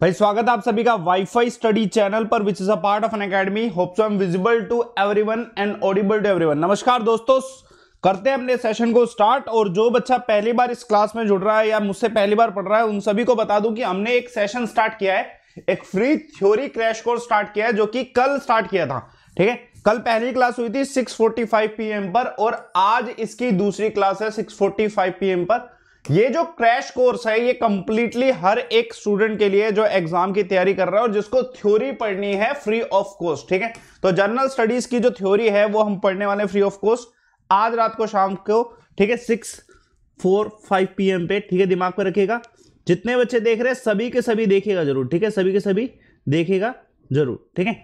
भाई स्वागत आप सभी का वाईफाई स्टडी चैनल पर which is a part of Unacademy hope so am visible to everyone and audible to everyone नमस्कार दोस्तों करते हैं अपने सेशन को स्टार्ट और जो बच्चा पहली बार इस क्लास में जुड़ रहा है या मुझसे पहली बार पढ़ रहा है उन सभी को बता दूं कि हमने एक सेशन स्टार्ट किया है एक free theory crash course start किया है जो कि कल स्टार्ट किया था ठीक है कल पहली क्लास हुई थी 6:45 पीएम पर और आज इसकी दूसरी क्लास है 6:45 पीएम पर ये जो क्रैश कोर्स है ये कंप्लीटली हर एक स्टूडेंट के लिए जो एग्जाम की तैयारी कर रहा है और जिसको थ्योरी पढ़नी है फ्री ऑफ कोर्स ठीक है तो जनरल स्टडीज की जो थ्योरी है वो हम पढ़ने वाले फ्री ऑफ कोर्स आज रात को शाम को ठीक है सिक्स फोर फाइव पी पे ठीक है दिमाग पर रखिएगा जितने बच्चे देख रहे हैं सभी के सभी देखेगा जरूर ठीक है सभी के सभी देखेगा जरूर ठीक है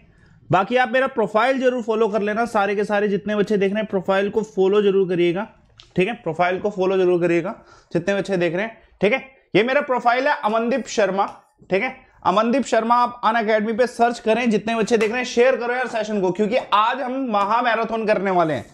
बाकी आप मेरा प्रोफाइल जरूर फॉलो कर लेना सारे के सारे जितने बच्चे देख रहे हैं प्रोफाइल को फॉलो जरूर करिएगा ठीक है प्रोफाइल को फॉलो जरूर करिएगा जितने बच्चे देख रहे हैं ठीक है ये मेरा प्रोफाइल है अमनदीप शर्मा ठीक है अमनदीप शर्मा आप अन अकेडमी पे सर्च करें जितने बच्चे देख रहे हैं शेयर करो यार सेशन को क्योंकि आज हम महा मैराथन करने वाले हैं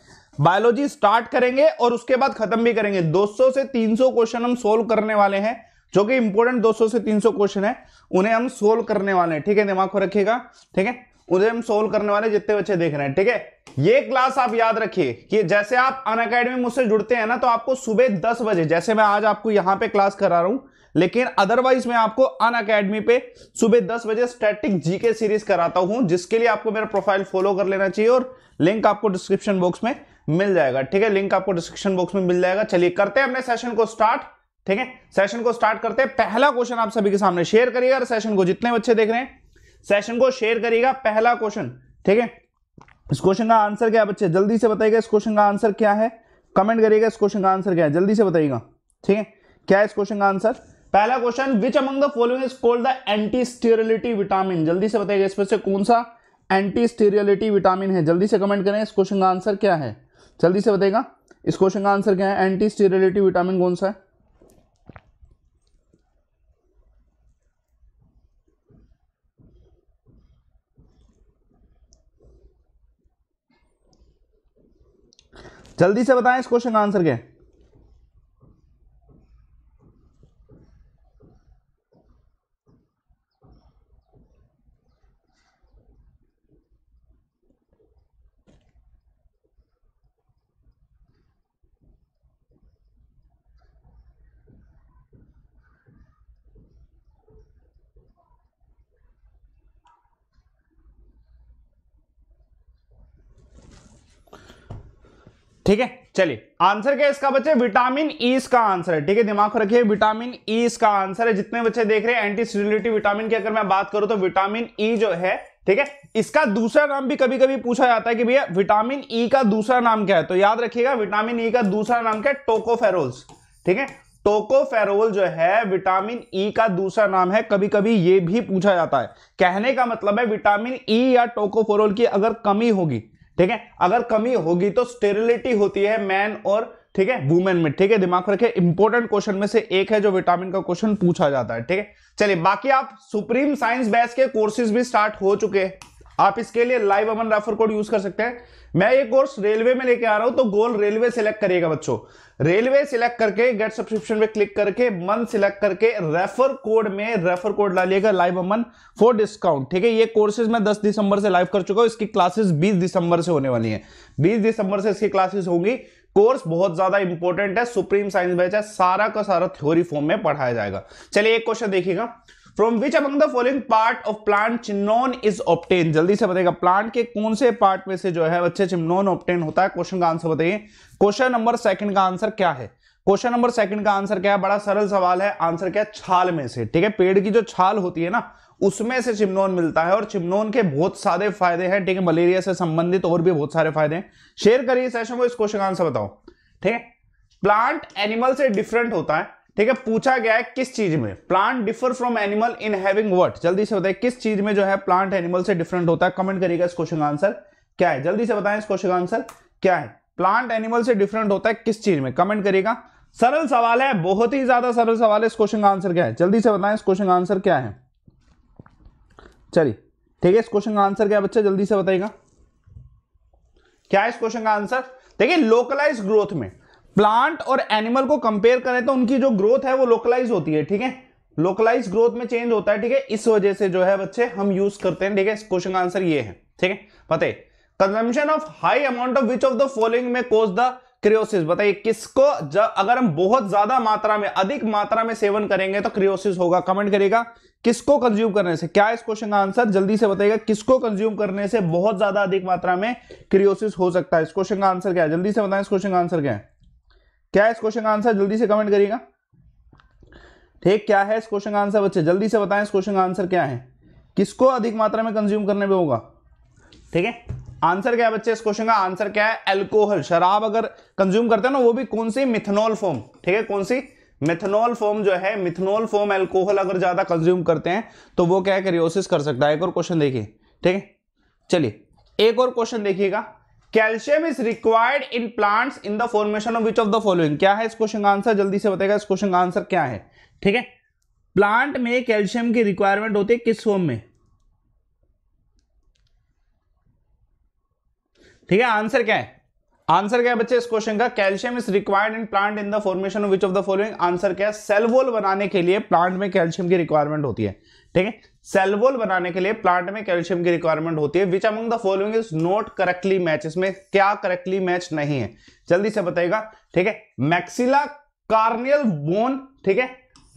बायोलॉजी स्टार्ट करेंगे और उसके बाद खत्म भी करेंगे 200 से 300 क्वेश्चन हम सोल्व करने वाले हैं जो कि इंपोर्टेंट 200 से 300 क्वेश्चन है उन्हें हम सोल्व करने वाले हैं ठीक है दिमाग को रखिएगा ठीक है उसे हम सोल्व करने वाले जितने बच्चे देख रहे हैं ठीक है ये क्लास आप याद रखिए कि जैसे आप अन अकेडमी मुझसे जुड़ते हैं ना तो आपको सुबह दस बजे जैसे मैं आज आपको यहां पे क्लास करा रहा हूं लेकिन अदरवाइज मैं आपको अन अकेडमी पे सुबह दस बजे स्टैटिक जीके सीरीज कराता हूं जिसके लिए आपको मेरा प्रोफाइल फॉलो कर लेना चाहिए और लिंक आपको डिस्क्रिप्शन बॉक्स में मिल जाएगा ठीक है लिंक आपको डिस्क्रिप्शन बॉक्स में मिल जाएगा चलिए करते हैं अपने सेशन को स्टार्ट ठीक है सेशन को स्टार्ट करते हैं पहला क्वेश्चन आप सभी के सामने शेयर करिएगा सेशन को जितने बच्चे देख रहे हैं सेशन को शेयर करिएगा पहला क्वेश्चन ठीक है इस क्वेश्चन का आंसर क्या है बच्चे जल्दी से बताइएगा इस क्वेश्चन का आंसर क्या है कमेंट करिएगा इस क्वेश्चन का आंसर क्या है जल्दी से बताइएगा ठीक है क्या है इस क्वेश्चन का आंसर पहला question which among the following is called the anti sterility vitamin जल्दी से बताइएगा इसमें से कौन सा एंटी स्टेरिलिटी विटामिन है जल्दी से कमेंट करें इस क्वेश्चन का आंसर क्या है जल्दी से बताइएगा इस क्वेश्चन का आंसर क्या है एंटी स्टेरिलिटी विटामिन कौन सा है जल्दी से बताएं इस क्वेश्चन का आंसर क्या है ठीक है चलिए आंसर क्या इसका बच्चे विटामिन ई e का इसका आंसर है ठीक है दिमाग को रखिए विटामिन ई e का इसका आंसर है जितने बच्चे देख रहे हैं एंटी स्टेरिलिटी विटामिन की अगर मैं बात करूं तो विटामिन ई e जो है ठीक है इसका दूसरा नाम भी कभी कभी पूछा जाता है कि भैया विटामिन ई का दूसरा नाम क्या है तो याद रखिएगा विटामिन ई का दूसरा नाम क्या है टोकोफेरोल्स ठीक है टोकोफेरोल जो है विटामिन ई का दूसरा नाम है कभी कभी ये भी पूछा जाता है कहने का मतलब है विटामिन ई या टोकोफेरोल की अगर कमी होगी ठीक है अगर कमी होगी तो स्टेरिलिटी होती है मैन और ठीक है वुमेन में ठीक है दिमाग रखे इंपॉर्टेंट क्वेश्चन में से एक है जो विटामिन का क्वेश्चन पूछा जाता है ठीक है चलिए बाकी आप सुप्रीम साइंस बैच के कोर्सेज भी स्टार्ट हो चुके हैं आप इसके लिए live Aman refer code use कर सकते हैं मैं ये कोर्स रेलवे में लेके आ रहा हूं तो गोल रेलवे सिलेक्ट करिएगा बच्चों रेलवे सिलेक्ट करके गेट सब्सक्रिप्शन पे क्लिक करके मन सिलेक्ट करके रेफर कोड में रेफर कोड डालिएगा लाइव अमन फॉर डिस्काउंट ठीक है ये कोर्सेज मैं 10 दिसंबर से लाइव कर चुका हूं इसकी क्लासेस 20 दिसंबर से होने वाली है बीस दिसंबर से इसकी क्लासेस होंगी कोर्स बहुत ज्यादा इंपॉर्टेंट है सुप्रीम साइंस बैच है सारा का सारा थ्योरी फॉर्म में पढ़ाया जाएगा चलिए एक क्वेश्चन देखिएगा from which among the following part of plant cinnamon is obtain जल्दी से बताएगा प्लांट के कौन से पार्ट में से जो है बच्चे चिमनोन ऑप्टेन होता है क्वेश्चन का आंसर बताइए क्वेश्चन नंबर सेकंड का आंसर क्या है क्वेश्चन नंबर सेकंड का आंसर क्या है बड़ा सरल सवाल है आंसर क्या है छाल में से ठीक है पेड़ की जो छाल होती है ना उसमें से चिमनोन मिलता है और चिमनोन के बहुत सारे फायदे हैं ठीक है मलेरिया से संबंधित और भी बहुत सारे फायदे हैं शेयर करिए सेशन को इस क्वेश्चन का आंसर बताओ ठीक है प्लांट एनिमल से डिफरेंट होता है ठीक है पूछा गया है किस चीज में plant differ from animal in having what जल्दी से बताएं किस चीज में जो है प्लांट एनिमल से डिफरेंट होता है कमेंट करिएगा इस क्वेश्चन का आंसर क्या है जल्दी से बताएं इस क्वेश्चन का आंसर क्या है प्लांट एनिमल से डिफरेंट होता है किस चीज में कमेंट करिएगा सरल सवाल है बहुत ही ज्यादा सरल सवाल है इस क्वेश्चन का आंसर क्या है जल्दी से बताएं इस क्वेश्चन का आंसर क्या है चलिए ठीक है इस क्वेश्चन का आंसर क्या है बच्चा जल्दी से बताइएगा क्या है इस क्वेश्चन का आंसर देखिए लोकलाइज ग्रोथ में प्लांट और एनिमल को कंपेयर करें तो उनकी जो ग्रोथ है वो लोकलाइज होती है ठीक है लोकलाइज ग्रोथ में चेंज होता है ठीक है इस वजह से जो है बच्चे हम यूज करते हैं ठीक है क्वेश्चन का आंसर ये है ठीक है बताइए consumption of high amount of which of the following में कोज द क्रियोसिस बताइए किसको जब अगर हम बहुत ज्यादा मात्रा में अधिक मात्रा में सेवन करेंगे तो क्रियोसिस होगा कमेंट करेगा किसको कंज्यूम करने से क्या इस क्वेश्चन का आंसर जल्दी से बताइएगा किसको कंज्यूम करने से बहुत ज्यादा अधिक मात्रा में क्रियोसिस हो सकता है इस क्वेश्चन का आंसर क्या है जल्दी से बताएं इस क्वेश्चन का आंसर क्या है क्या है इस क्वेश्चन का आंसर जल्दी से कमेंट करिएगा ठीक क्या है इस क्वेश्चन का आंसर बच्चे जल्दी से बताएं इस क्वेश्चन का आंसर क्या है किसको अधिक मात्रा में कंज्यूम करने पे होगा ठीक है आंसर क्या है बच्चे इस क्वेश्चन का आंसर क्या है एल्कोहल शराब अगर कंज्यूम करते हैं ना वो भी कौन सी मिथेनॉल फॉर्म ठीक है कौन सी मिथेनॉल फॉर्म जो है मिथेनॉल फॉर्म एल्कोहल अगर ज्यादा कंज्यूम करते हैं तो वो क्या करियोसिस कर सकता है एक और क्वेश्चन देखिए ठीक है चलिए एक और क्वेश्चन देखिएगा calcium is required in plants in the formation of which of the following क्या है इस क्वेश्चन का आंसर जल्दी से बताएगा इस क्वेश्चन का आंसर क्या है ठीक है प्लांट में कैल्शियम की रिक्वायरमेंट होती है किस फॉर्म में ठीक है आंसर क्या है आंसर क्या है बच्चे इस क्वेश्चन का calcium is required in plant in the formation of which of the following answer क्या है सेल वॉल बनाने के लिए प्लांट में कैल्शियम की रिक्वायरमेंट होती है ठीक है सेल वॉल बनाने के लिए प्लांट में कैल्शियम की रिक्वायरमेंट होती है which among the following is not correctly match इसमें क्या करेक्टली मैच नहीं है जल्दी से बताएगा ठीक है मैक्सिला कार्नियल बोन ठीक है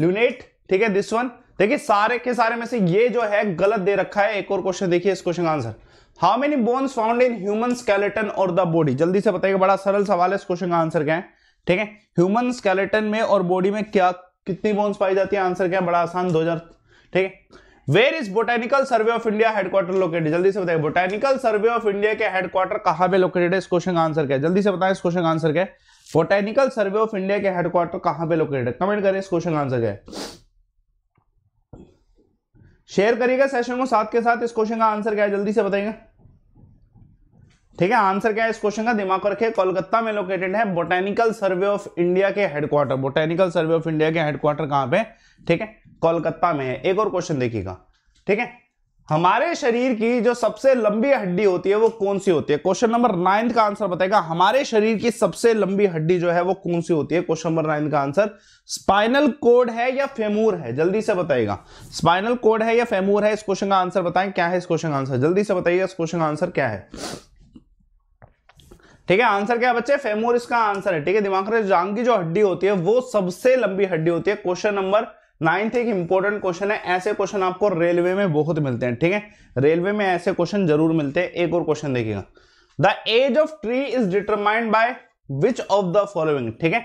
ल्यूनेट ठीक है दिस वन देखिए सारे के सारे में से ये जो है गलत दे रखा है एक और क्वेश्चन देखिए इस क्वेश्चन का answer how many bones found in human skeleton और द बॉडी जल्दी से बताइएगा बड़ा सरल सवाल है इस क्वेश्चन का आंसर क्या है ठीक है ह्यूमन स्केलेटन में और बॉडी में क्या कितनी बोन्स पाई जाती है आंसर क्या है? बड़ा आसान दो हजार ठीक है where is Botanical survey of India headquarter located जल्दी से बताइए बोटेनिकल सर्वे ऑफ इंडिया के हेडक्वार्टर कहां पे लोकेटेड है इस क्वेश्चन का आंसर क्या है जल्दी से बताएं इस क्वेश्चन का आंसर क्या बोटेनिकल सर्वे ऑफ इंडिया के हेडक्वार्टर कहां पे लोकेटेड है कमेंट करें इस क्वेश्चन का आंसर क्या शेयर करिएगा सेशन को साथ के साथ इस क्वेश्चन का आंसर क्या है जल्दी से बताइएगा ठीक है आंसर क्या है इस क्वेश्चन का दिमाग रखे कोलकाता में लोकेटेड है बोटेनिकल सर्वे ऑफ इंडिया के headquarter botanical survey of India के हेडक्वार्टर कहां पे ठीक है कोलकाता में है एक और क्वेश्चन देखिएगा ठीक है हमारे शरीर की जो सबसे लंबी हड्डी होती है वो कौन सी होती है क्वेश्चन नंबर नाइन्थ का आंसर बताएगा हमारे शरीर की सबसे लंबी हड्डी जो है वो कौन सी होती है क्वेश्चन नंबर नाइन्थ का आंसर स्पाइनल कोड है या फेमूर है जल्दी से बताएगा स्पाइनल कोड है या फेमूर है इस क्वेश्चन का आंसर बताएं क्या है इस क्वेश्चन का आंसर जल्दी से बताइए इस क्वेश्चन का आंसर क्या है ठीक है आंसर क्या बच्चे फेमोर इसका आंसर है ठीक है दिमाग जांग की जो हड्डी होती है वो सबसे लंबी हड्डी होती है क्वेश्चन नंबर नाइन्थ एक इंपॉर्टेंट क्वेश्चन है ऐसे क्वेश्चन आपको रेलवे में बहुत मिलते हैं ठीक है रेलवे में ऐसे क्वेश्चन जरूर मिलते हैं एक और क्वेश्चन देखिएगा the age of tree is determined by which of the following ठीक है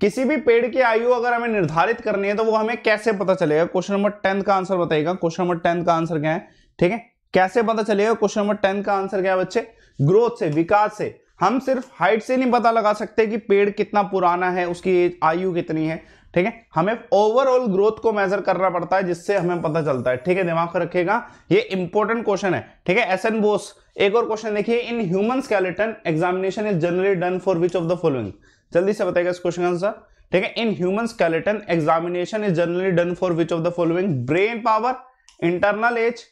किसी भी पेड़ की आयु अगर हमें निर्धारित करनी है तो वो हमें कैसे पता चलेगा क्वेश्चन नंबर टेंथ का आंसर बताइएगा क्वेश्चन नंबर टेंथ का आंसर क्या है ठीक है कैसे पता चलेगा क्वेश्चन नंबर टेंथ का आंसर क्या है बच्चे ग्रोथ से विकास से हम सिर्फ हाइट से नहीं पता लगा सकते कि पेड़ कितना पुराना है उसकी आयु कितनी है ठीक है हमें ओवरऑल ग्रोथ को मेजर करना पड़ता है जिससे हमें पता चलता है ठीक है दिमाग रखेगा ये इंपॉर्टेंट क्वेश्चन है ठीक है एस एन बोस एक और क्वेश्चन देखिए in human skeleton examination is generally done for which of the following जल्दी से बताएगा इस क्वेश्चन का आंसर ठीक है in human skeleton examination is generally done for which of the following brain power internal age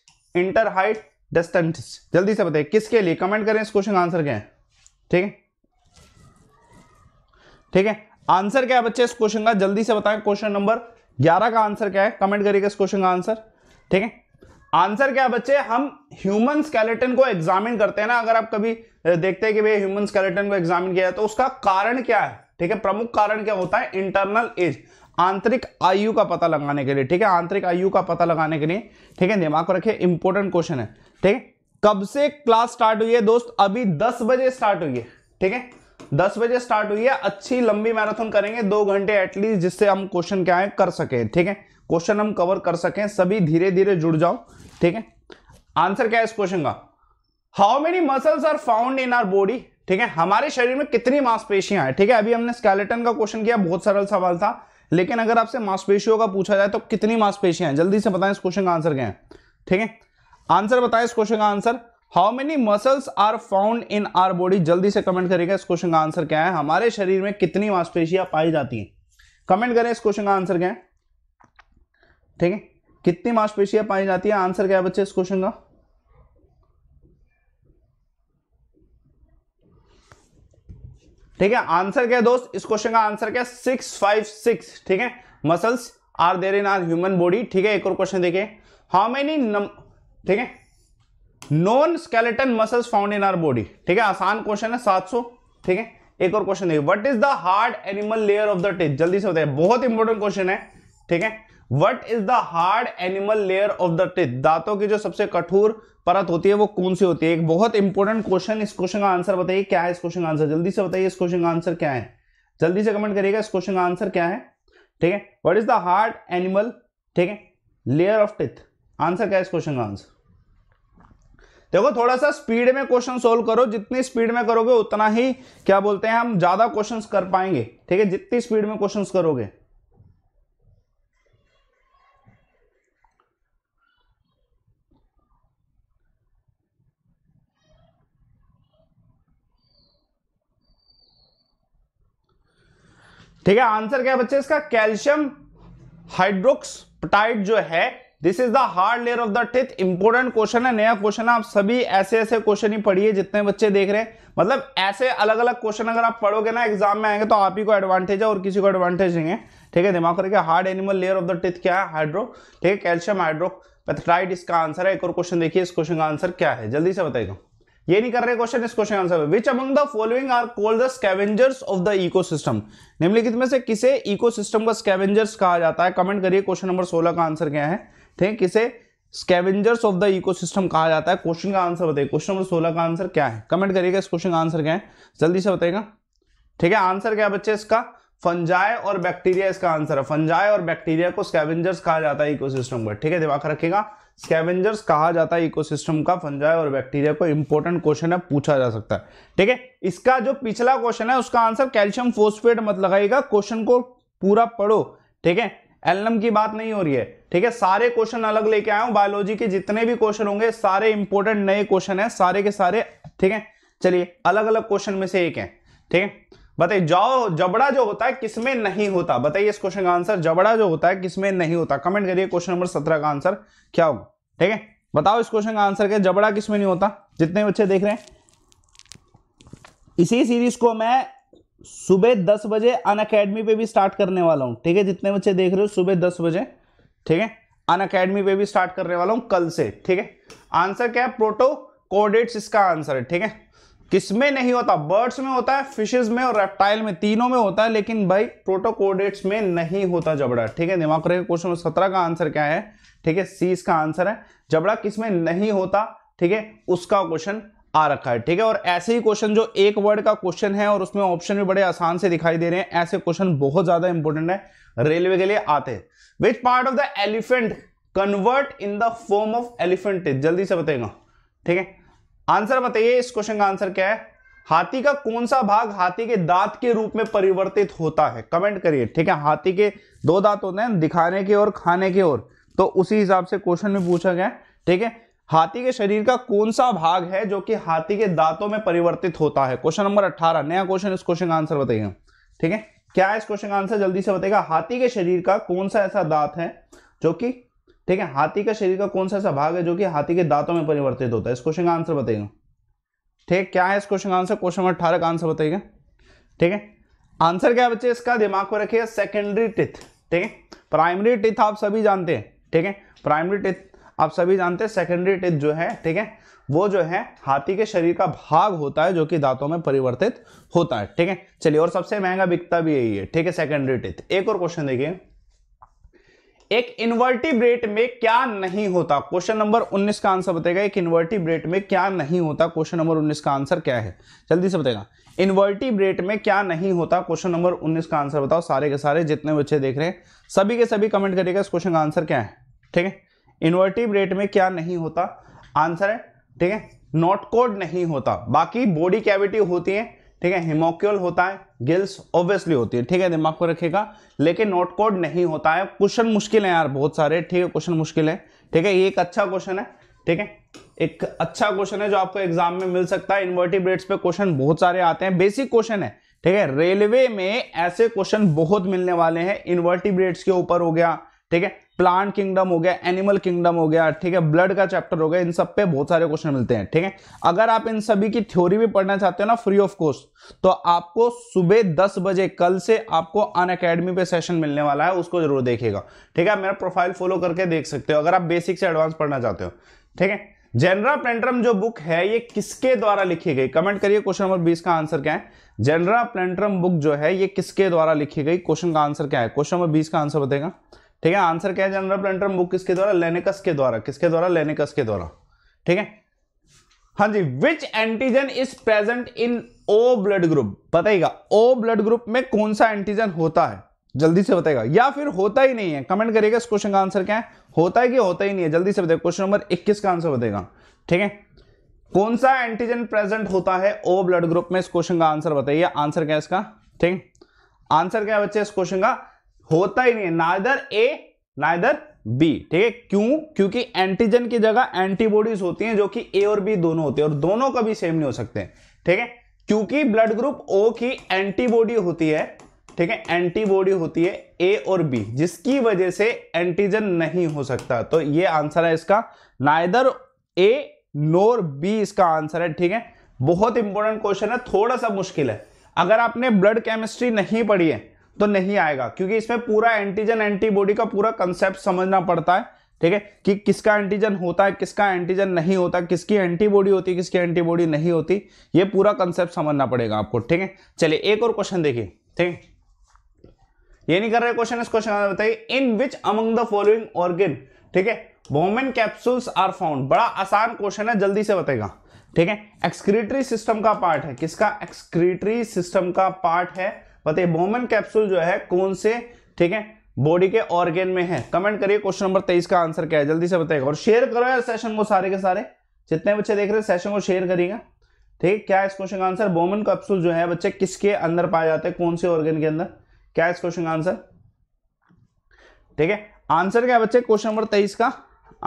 inter height distance जल्दी से बताइए किसके लिए कमेंट करें इस क्वेश्चन का आंसर क्या है ठीक है ठीक है आंसर क्या है बच्चे इस क्वेश्चन का जल्दी से बताएं क्वेश्चन नंबर ग्यारह का आंसर क्या है कमेंट करिएगा इस क्वेश्चन का आंसर ठीक है आंसर क्या है बच्चे हम ह्यूमन स्केलेटन को एग्जामिन करते हैं ना अगर आप कभी देखते हैं कि भाई ह्यूमन स्केलेटन को एग्जामिन किया है तो उसका कारण क्या है ठीक है प्रमुख कारण क्या होता है इंटरनल एज आंतरिक आयु का पता लगाने के लिए ठीक है आंतरिक आयु का पता लगाने के लिए ठीक है दिमाग रखिए इंपॉर्टेंट क्वेश्चन है ठीक है कब से क्लास स्टार्ट हुई है दोस्त अभी दस बजे स्टार्ट हुई है ठीक है दस बजे स्टार्ट हुई है अच्छी लंबी मैराथन करेंगे दो घंटे एटलीस्ट जिससे हम क्वेश्चन क्या है कर सकें ठीक है क्वेश्चन हम कवर कर सकें सभी धीरे धीरे जुड़ जाओ ठीक है आंसर क्या है इस क्वेश्चन का how many muscles are found in our body ठीक है हमारे शरीर में कितनी मांसपेशियां हैं ठीक है अभी हमने स्केलेटन का क्वेश्चन किया बहुत सरल सवाल था लेकिन अगर आपसे मांसपेशियों का पूछा जाए तो कितनी मांसपेशियां हैं जल्दी से बताएं इस क्वेश्चन का आंसर क्या है ठीक है आंसर बताएं इस क्वेश्चन का answer how many muscles are found in our body जल्दी से कमेंट करेगा इस क्वेश्चन का आंसर क्या है हमारे शरीर में कितनी मांसपेशियां पाई जाती हैं कमेंट करें इस क्वेश्चन का आंसर क्या है ठीक है कितनी मांसपेशियां पाई जाती है आंसर क्या है बच्चे इस क्वेश्चन का ठीक है आंसर क्या है दोस्त इस क्वेश्चन का आंसर क्या है सिक्स फाइव सिक्स ठीक है muscles are there in our human body ठीक है एक और क्वेश्चन देखिए हाउ मेनी नंबर ठीक है non skeleton muscles found in our body ठीक है आसान क्वेश्चन है 700 ठीक है एक और क्वेश्चन देखिए what is the hard enamel layer of the टेस्ट जल्दी से बताइए बहुत इंपॉर्टेंट क्वेश्चन है ठीक है what is the hard enamel layer of the teeth दांतों की जो सबसे कठोर परत होती है वो कौन सी होती है एक बहुत इंपॉर्टेंट क्वेश्चन इस क्वेश्चन का आंसर बताइए क्या है इस क्वेश्चन का आंसर जल्दी से बताइए इस क्वेश्चन का आंसर क्या है जल्दी से कमेंट करिएगा इस क्वेश्चन का आंसर क्या है ठीक है what is the hard enamel ठीक है लेयर ऑफ टिथ आंसर क्या है इस क्वेश्चन का आंसर देखो थोड़ा सा स्पीड में क्वेश्चन सोल्व करो जितनी स्पीड में करोगे उतना ही क्या बोलते हैं हम ज्यादा क्वेश्चन कर पाएंगे ठीक है जितनी स्पीड में क्वेश्चन करोगे ठीक है आंसर क्या है बच्चे इसका कैल्शियम हाइड्रोक्स जो है this is the hard layer of the teeth important question है नया क्वेश्चन है आप सभी ऐसे ऐसे क्वेश्चन ही पढ़िए जितने बच्चे देख रहे हैं मतलब ऐसे अलग अलग क्वेश्चन अगर आप पढ़ोगे ना एग्जाम में आएंगे तो आप ही को एडवांटेज है और किसी को एडवांटेज नहीं है ठीक है दिमाग करके hard enamel layer of the teeth क्या है हाइड्रो ठीक है कैल्शियम हाइड्रो पैथराइड इसका आंसर है एक और क्वेश्चन देखिए इस क्वेश्चन का आंसर क्या है जल्दी से बताएगा ये नहीं कर रहे क्वेश्चन इस question answer which among the following are called the scavengers of the ecosystem निम्नलिखित में से किसे इकोसिस्टम का स्कैवेंजर्स कहा जाता है कमेंट करिए क्वेश्चन नंबर सोलह का आंसर क्या है ठीक इसे स्कैवेंजर्स ऑफ द इकोसिस्टम कहा जाता है क्वेश्चन का आंसर बताइए क्वेश्चन नंबर सोलह का आंसर क्या है कमेंट करिएगा इस क्वेश्चन का आंसर क्या है जल्दी से बताइएगा ठीक है आंसर क्या है बच्चे इसका फंजाई और बैक्टीरिया इसका आंसर है फंजाई और बैक्टीरिया को स्केवेंजर्स कहा जाता है सिस्टम का ठीक है दिमाग रखेगा स्कैवेंजर्स कहा जाता है सिस्टम का फंजाई और बैक्टीरिया को इंपॉर्टेंट क्वेश्चन है पूछा जा सकता है ठीक है इसका जो पिछला क्वेश्चन है उसका आंसर कैल्शियम फोस्फेट मत लगाइएगा क्वेश्चन को पूरा पढ़ो ठीक है एलनम की बात नहीं हो रही है ठीक है सारे क्वेश्चन अलग लेके आया हूं बायोलॉजी के जितने भी क्वेश्चन होंगे सारे इंपोर्टेंट नए क्वेश्चन है सारे के सारे ठीक है चलिए अलग अलग क्वेश्चन में से एक है ठीक है बताइए जाओ जबड़ा जो होता है किसमें नहीं होता बताइए इस क्वेश्चन का आंसर जबड़ा जो होता है किसमें नहीं होता कमेंट करिए क्वेश्चन नंबर सत्रह का आंसर क्या होगा ठीक है बताओ इस क्वेश्चन का आंसर क्या जबड़ा किसमें नहीं होता जितने बच्चे देख रहे हैं इसी सीरीज को मैं सुबह दस बजे अन अकेडमी पे भी स्टार्ट करने वाला हूं ठीक है जितने बच्चे देख रहे हो सुबह दस बजे ठीक है अन अकेडमी पे भी स्टार्ट करने वाला हूं कल से ठीक है आंसर क्या है प्रोटोकोडेट्स इसका आंसर है ठीक है किसमें नहीं होता बर्ड्स में होता है फिशेज में और रेप्टाइल में तीनों में होता है लेकिन भाई प्रोटोकोडेट्स में नहीं होता जबड़ा ठीक है दिमाग रहे क्वेश्चन सत्रह का आंसर क्या है ठीक है सी इसका आंसर है जबड़ा किसमें नहीं होता ठीक है उसका क्वेश्चन आ रखा है ठीक है और ऐसे ही क्वेश्चन जो एक वर्ड का क्वेश्चन है और उसमें ऑप्शन भी बड़े आसान से दिखाई दे रहे हैं ऐसे क्वेश्चन बहुत ज्यादा इंपॉर्टेंट है रेलवे के लिए आते हैं which part of the elephant convert in the form of elephant teeth जल्दी से बताएगा ठीक है आंसर बताइए इस क्वेश्चन का आंसर क्या है हाथी का कौन सा भाग हाथी के दांत के रूप में परिवर्तित होता है कमेंट करिए ठीक है हाथी के दो दांत होते हैं दिखाने के और खाने के और तो उसी हिसाब से क्वेश्चन में पूछा गया ठीक है हाथी के शरीर का कौन सा भाग है जो कि हाथी के दांतों में परिवर्तित होता है क्वेश्चन नंबर 18 नया क्वेश्चन इस क्वेश्चन का आंसर बताइए ठीक है क्या है इस क्वेश्चन का आंसर जल्दी से बताएगा हाथी के शरीर का कौन सा ऐसा दांत है जो कि ठीक है हाथी का शरीर का कौन सा ऐसा भाग है जो कि हाथी के दांतों में परिवर्तित होता है इस क्वेश्चन का आंसर बताइएगा ठीक क्या है इस क्वेश्चन का आंसर क्वेश्चन नंबर अठारह का आंसर बताइएगा ठीक है आंसर क्या है बच्चे इसका दिमाग को रखिएगा सेकेंडरी टिथ ठीक है प्राइमरी टिथ आप सभी जानते हैं ठीक है प्राइमरी टिथ आप सभी जानते हैं सेकेंडरी टिथ जो है ठीक है वो जो है हाथी के शरीर का भाग होता है जो कि दांतों में परिवर्तित होता है ठीक है चलिए और सबसे महंगा बिकता भी यही है ठीक है सेकेंडरी टिथ एक और क्वेश्चन देखिए एक इन्वर्टिब्रेट में क्या नहीं होता क्वेश्चन नंबर 19 का आंसर बताएगा एक इन्वर्टिब्रेट में क्या नहीं होता क्वेश्चन नंबर 19 का आंसर क्या है जल्दी से बताएगा इन्वर्टिब्रेट में क्या नहीं होता क्वेश्चन नंबर 19 का आंसर बताओ सारे के सारे जितने बच्चे देख रहे हैं सभी के सभी कमेंट करिएगा इस क्वेश्चन का आंसर क्या है ठीक है इन्वर्टिव रेट में क्या नहीं होता आंसर है ठीक है नॉट कोड नहीं होता बाकी बॉडी कैविटी होती है ठीक है हिमोक्यूल होता है गिल्स ऑब्वियसली होती है ठीक है दिमाग को रखेगा लेकिन नॉट कोड नहीं होता है क्वेश्चन मुश्किल है यार बहुत सारे ठीक है क्वेश्चन मुश्किल है ठीक है ये एक अच्छा क्वेश्चन है ठीक है एक अच्छा क्वेश्चन है जो आपको एग्जाम में मिल सकता है रेट्स पे क्वेश्चन बहुत सारे आते हैं बेसिक क्वेश्चन है ठीक है रेलवे में ऐसे क्वेश्चन बहुत मिलने वाले हैं रेट्स के ऊपर हो गया ठीक है प्लांट किंगडम हो गया एनिमल किंगडम हो गया ठीक है ब्लड का चैप्टर हो गया इन सब पे बहुत सारे क्वेश्चन मिलते हैं ठीक है अगर आप इन सभी की थ्योरी भी पढ़ना चाहते हो ना फ्री ऑफ कॉस्ट तो आपको सुबह दस बजे कल से आपको अन अकेडमी पे सेशन मिलने वाला है उसको जरूर देखेगा ठीक है मेरा प्रोफाइल फॉलो करके देख सकते हो अगर आप बेसिक से एडवांस पढ़ना चाहते हो ठीक है जेनरा प्लेंट्रम जो बुक है ये किसके द्वारा लिखी गई कमेंट करिए क्वेश्चन नंबर बीस का आंसर क्या है जेनरा प्लेंट्रम बुक जो है ये किसके द्वारा लिखी गई क्वेश्चन का आंसर क्या है क्वेश्चन नंबर बीस का आंसर बताएगा ठीक है आंसर क्या है जनरल प्लेंटर बुक किसके द्वारा लेनेकस के द्वारा किसके द्वारा लेनेकस के द्वारा ठीक है हाँ जी which antigen is present in O blood group बताइएगा ओ ब्लड ग्रुप में कौन सा एंटीजन होता है जल्दी से बताएगा या फिर होता ही नहीं है कमेंट करिएगा इस क्वेश्चन का आंसर क्या है होता है कि होता ही नहीं है जल्दी से बताएगा क्वेश्चन नंबर 21 का आंसर बताएगा ठीक है कौन सा एंटीजन प्रेजेंट होता है ओ ब्लड ग्रुप में इस क्वेश्चन का आंसर बताइए आंसर क्या है इसका ठीक आंसर क्या है बच्चे इस क्वेश्चन का होता ही नहीं नाइदर ए नाइदर बी ठीक है क्यों क्योंकि एंटीजन की जगह एंटीबॉडीज होती हैं जो कि ए और बी दोनों होती है और दोनों कभी सेम नहीं हो सकते ठीक है क्योंकि ब्लड ग्रुप ओ की एंटीबॉडी होती है ठीक है एंटीबॉडी होती है ए और बी जिसकी वजह से एंटीजन नहीं हो सकता तो ये आंसर है इसका नाइदर ए नोर बी इसका आंसर है ठीक है बहुत इंपॉर्टेंट क्वेश्चन है थोड़ा सा मुश्किल है अगर आपने ब्लड केमिस्ट्री नहीं पढ़ी है तो नहीं आएगा क्योंकि इसमें पूरा एंटीजन एंटीबॉडी का पूरा कंसेप्ट समझना पड़ता है ठीक है कि किसका एंटीजन होता है किसका एंटीजन नहीं होता किसकी एंटीबॉडी होती है किसकी एंटीबॉडी नहीं होती ये पूरा कंसेप्ट समझना पड़ेगा आपको ठीक है चलिए एक और क्वेश्चन देखिए ठीक है ये नहीं कर रहे क्वेश्चन इस क्वेश्चन का बताइए in which among the following organ ठीक है वोमेन कैप्सूल्स आर फाउंड बड़ा आसान क्वेश्चन है जल्दी से बताएगा ठीक है एक्सक्रीटरी सिस्टम का पार्ट है किसका एक्सक्रीटरी सिस्टम का पार्ट है बताइए बोमन कैप्सूल जो है कौन से ठीक है बॉडी के ऑर्गेन में है कमेंट करिए क्वेश्चन नंबर तेईस का आंसर क्या है जल्दी से बताइएगा और शेयर करो यार सेशन को सारे के सारे जितने बच्चे देख रहे हैं सेशन को शेयर करिएगा ठीक है क्या इस क्वेश्चन का आंसर बोमन कैप्सूल जो है बच्चे किसके अंदर पाए जाते हैं कौन से ऑर्गेन के अंदर क्या इस क्वेश्चन का आंसर ठीक है आंसर क्या है बच्चे क्वेश्चन नंबर तेईस का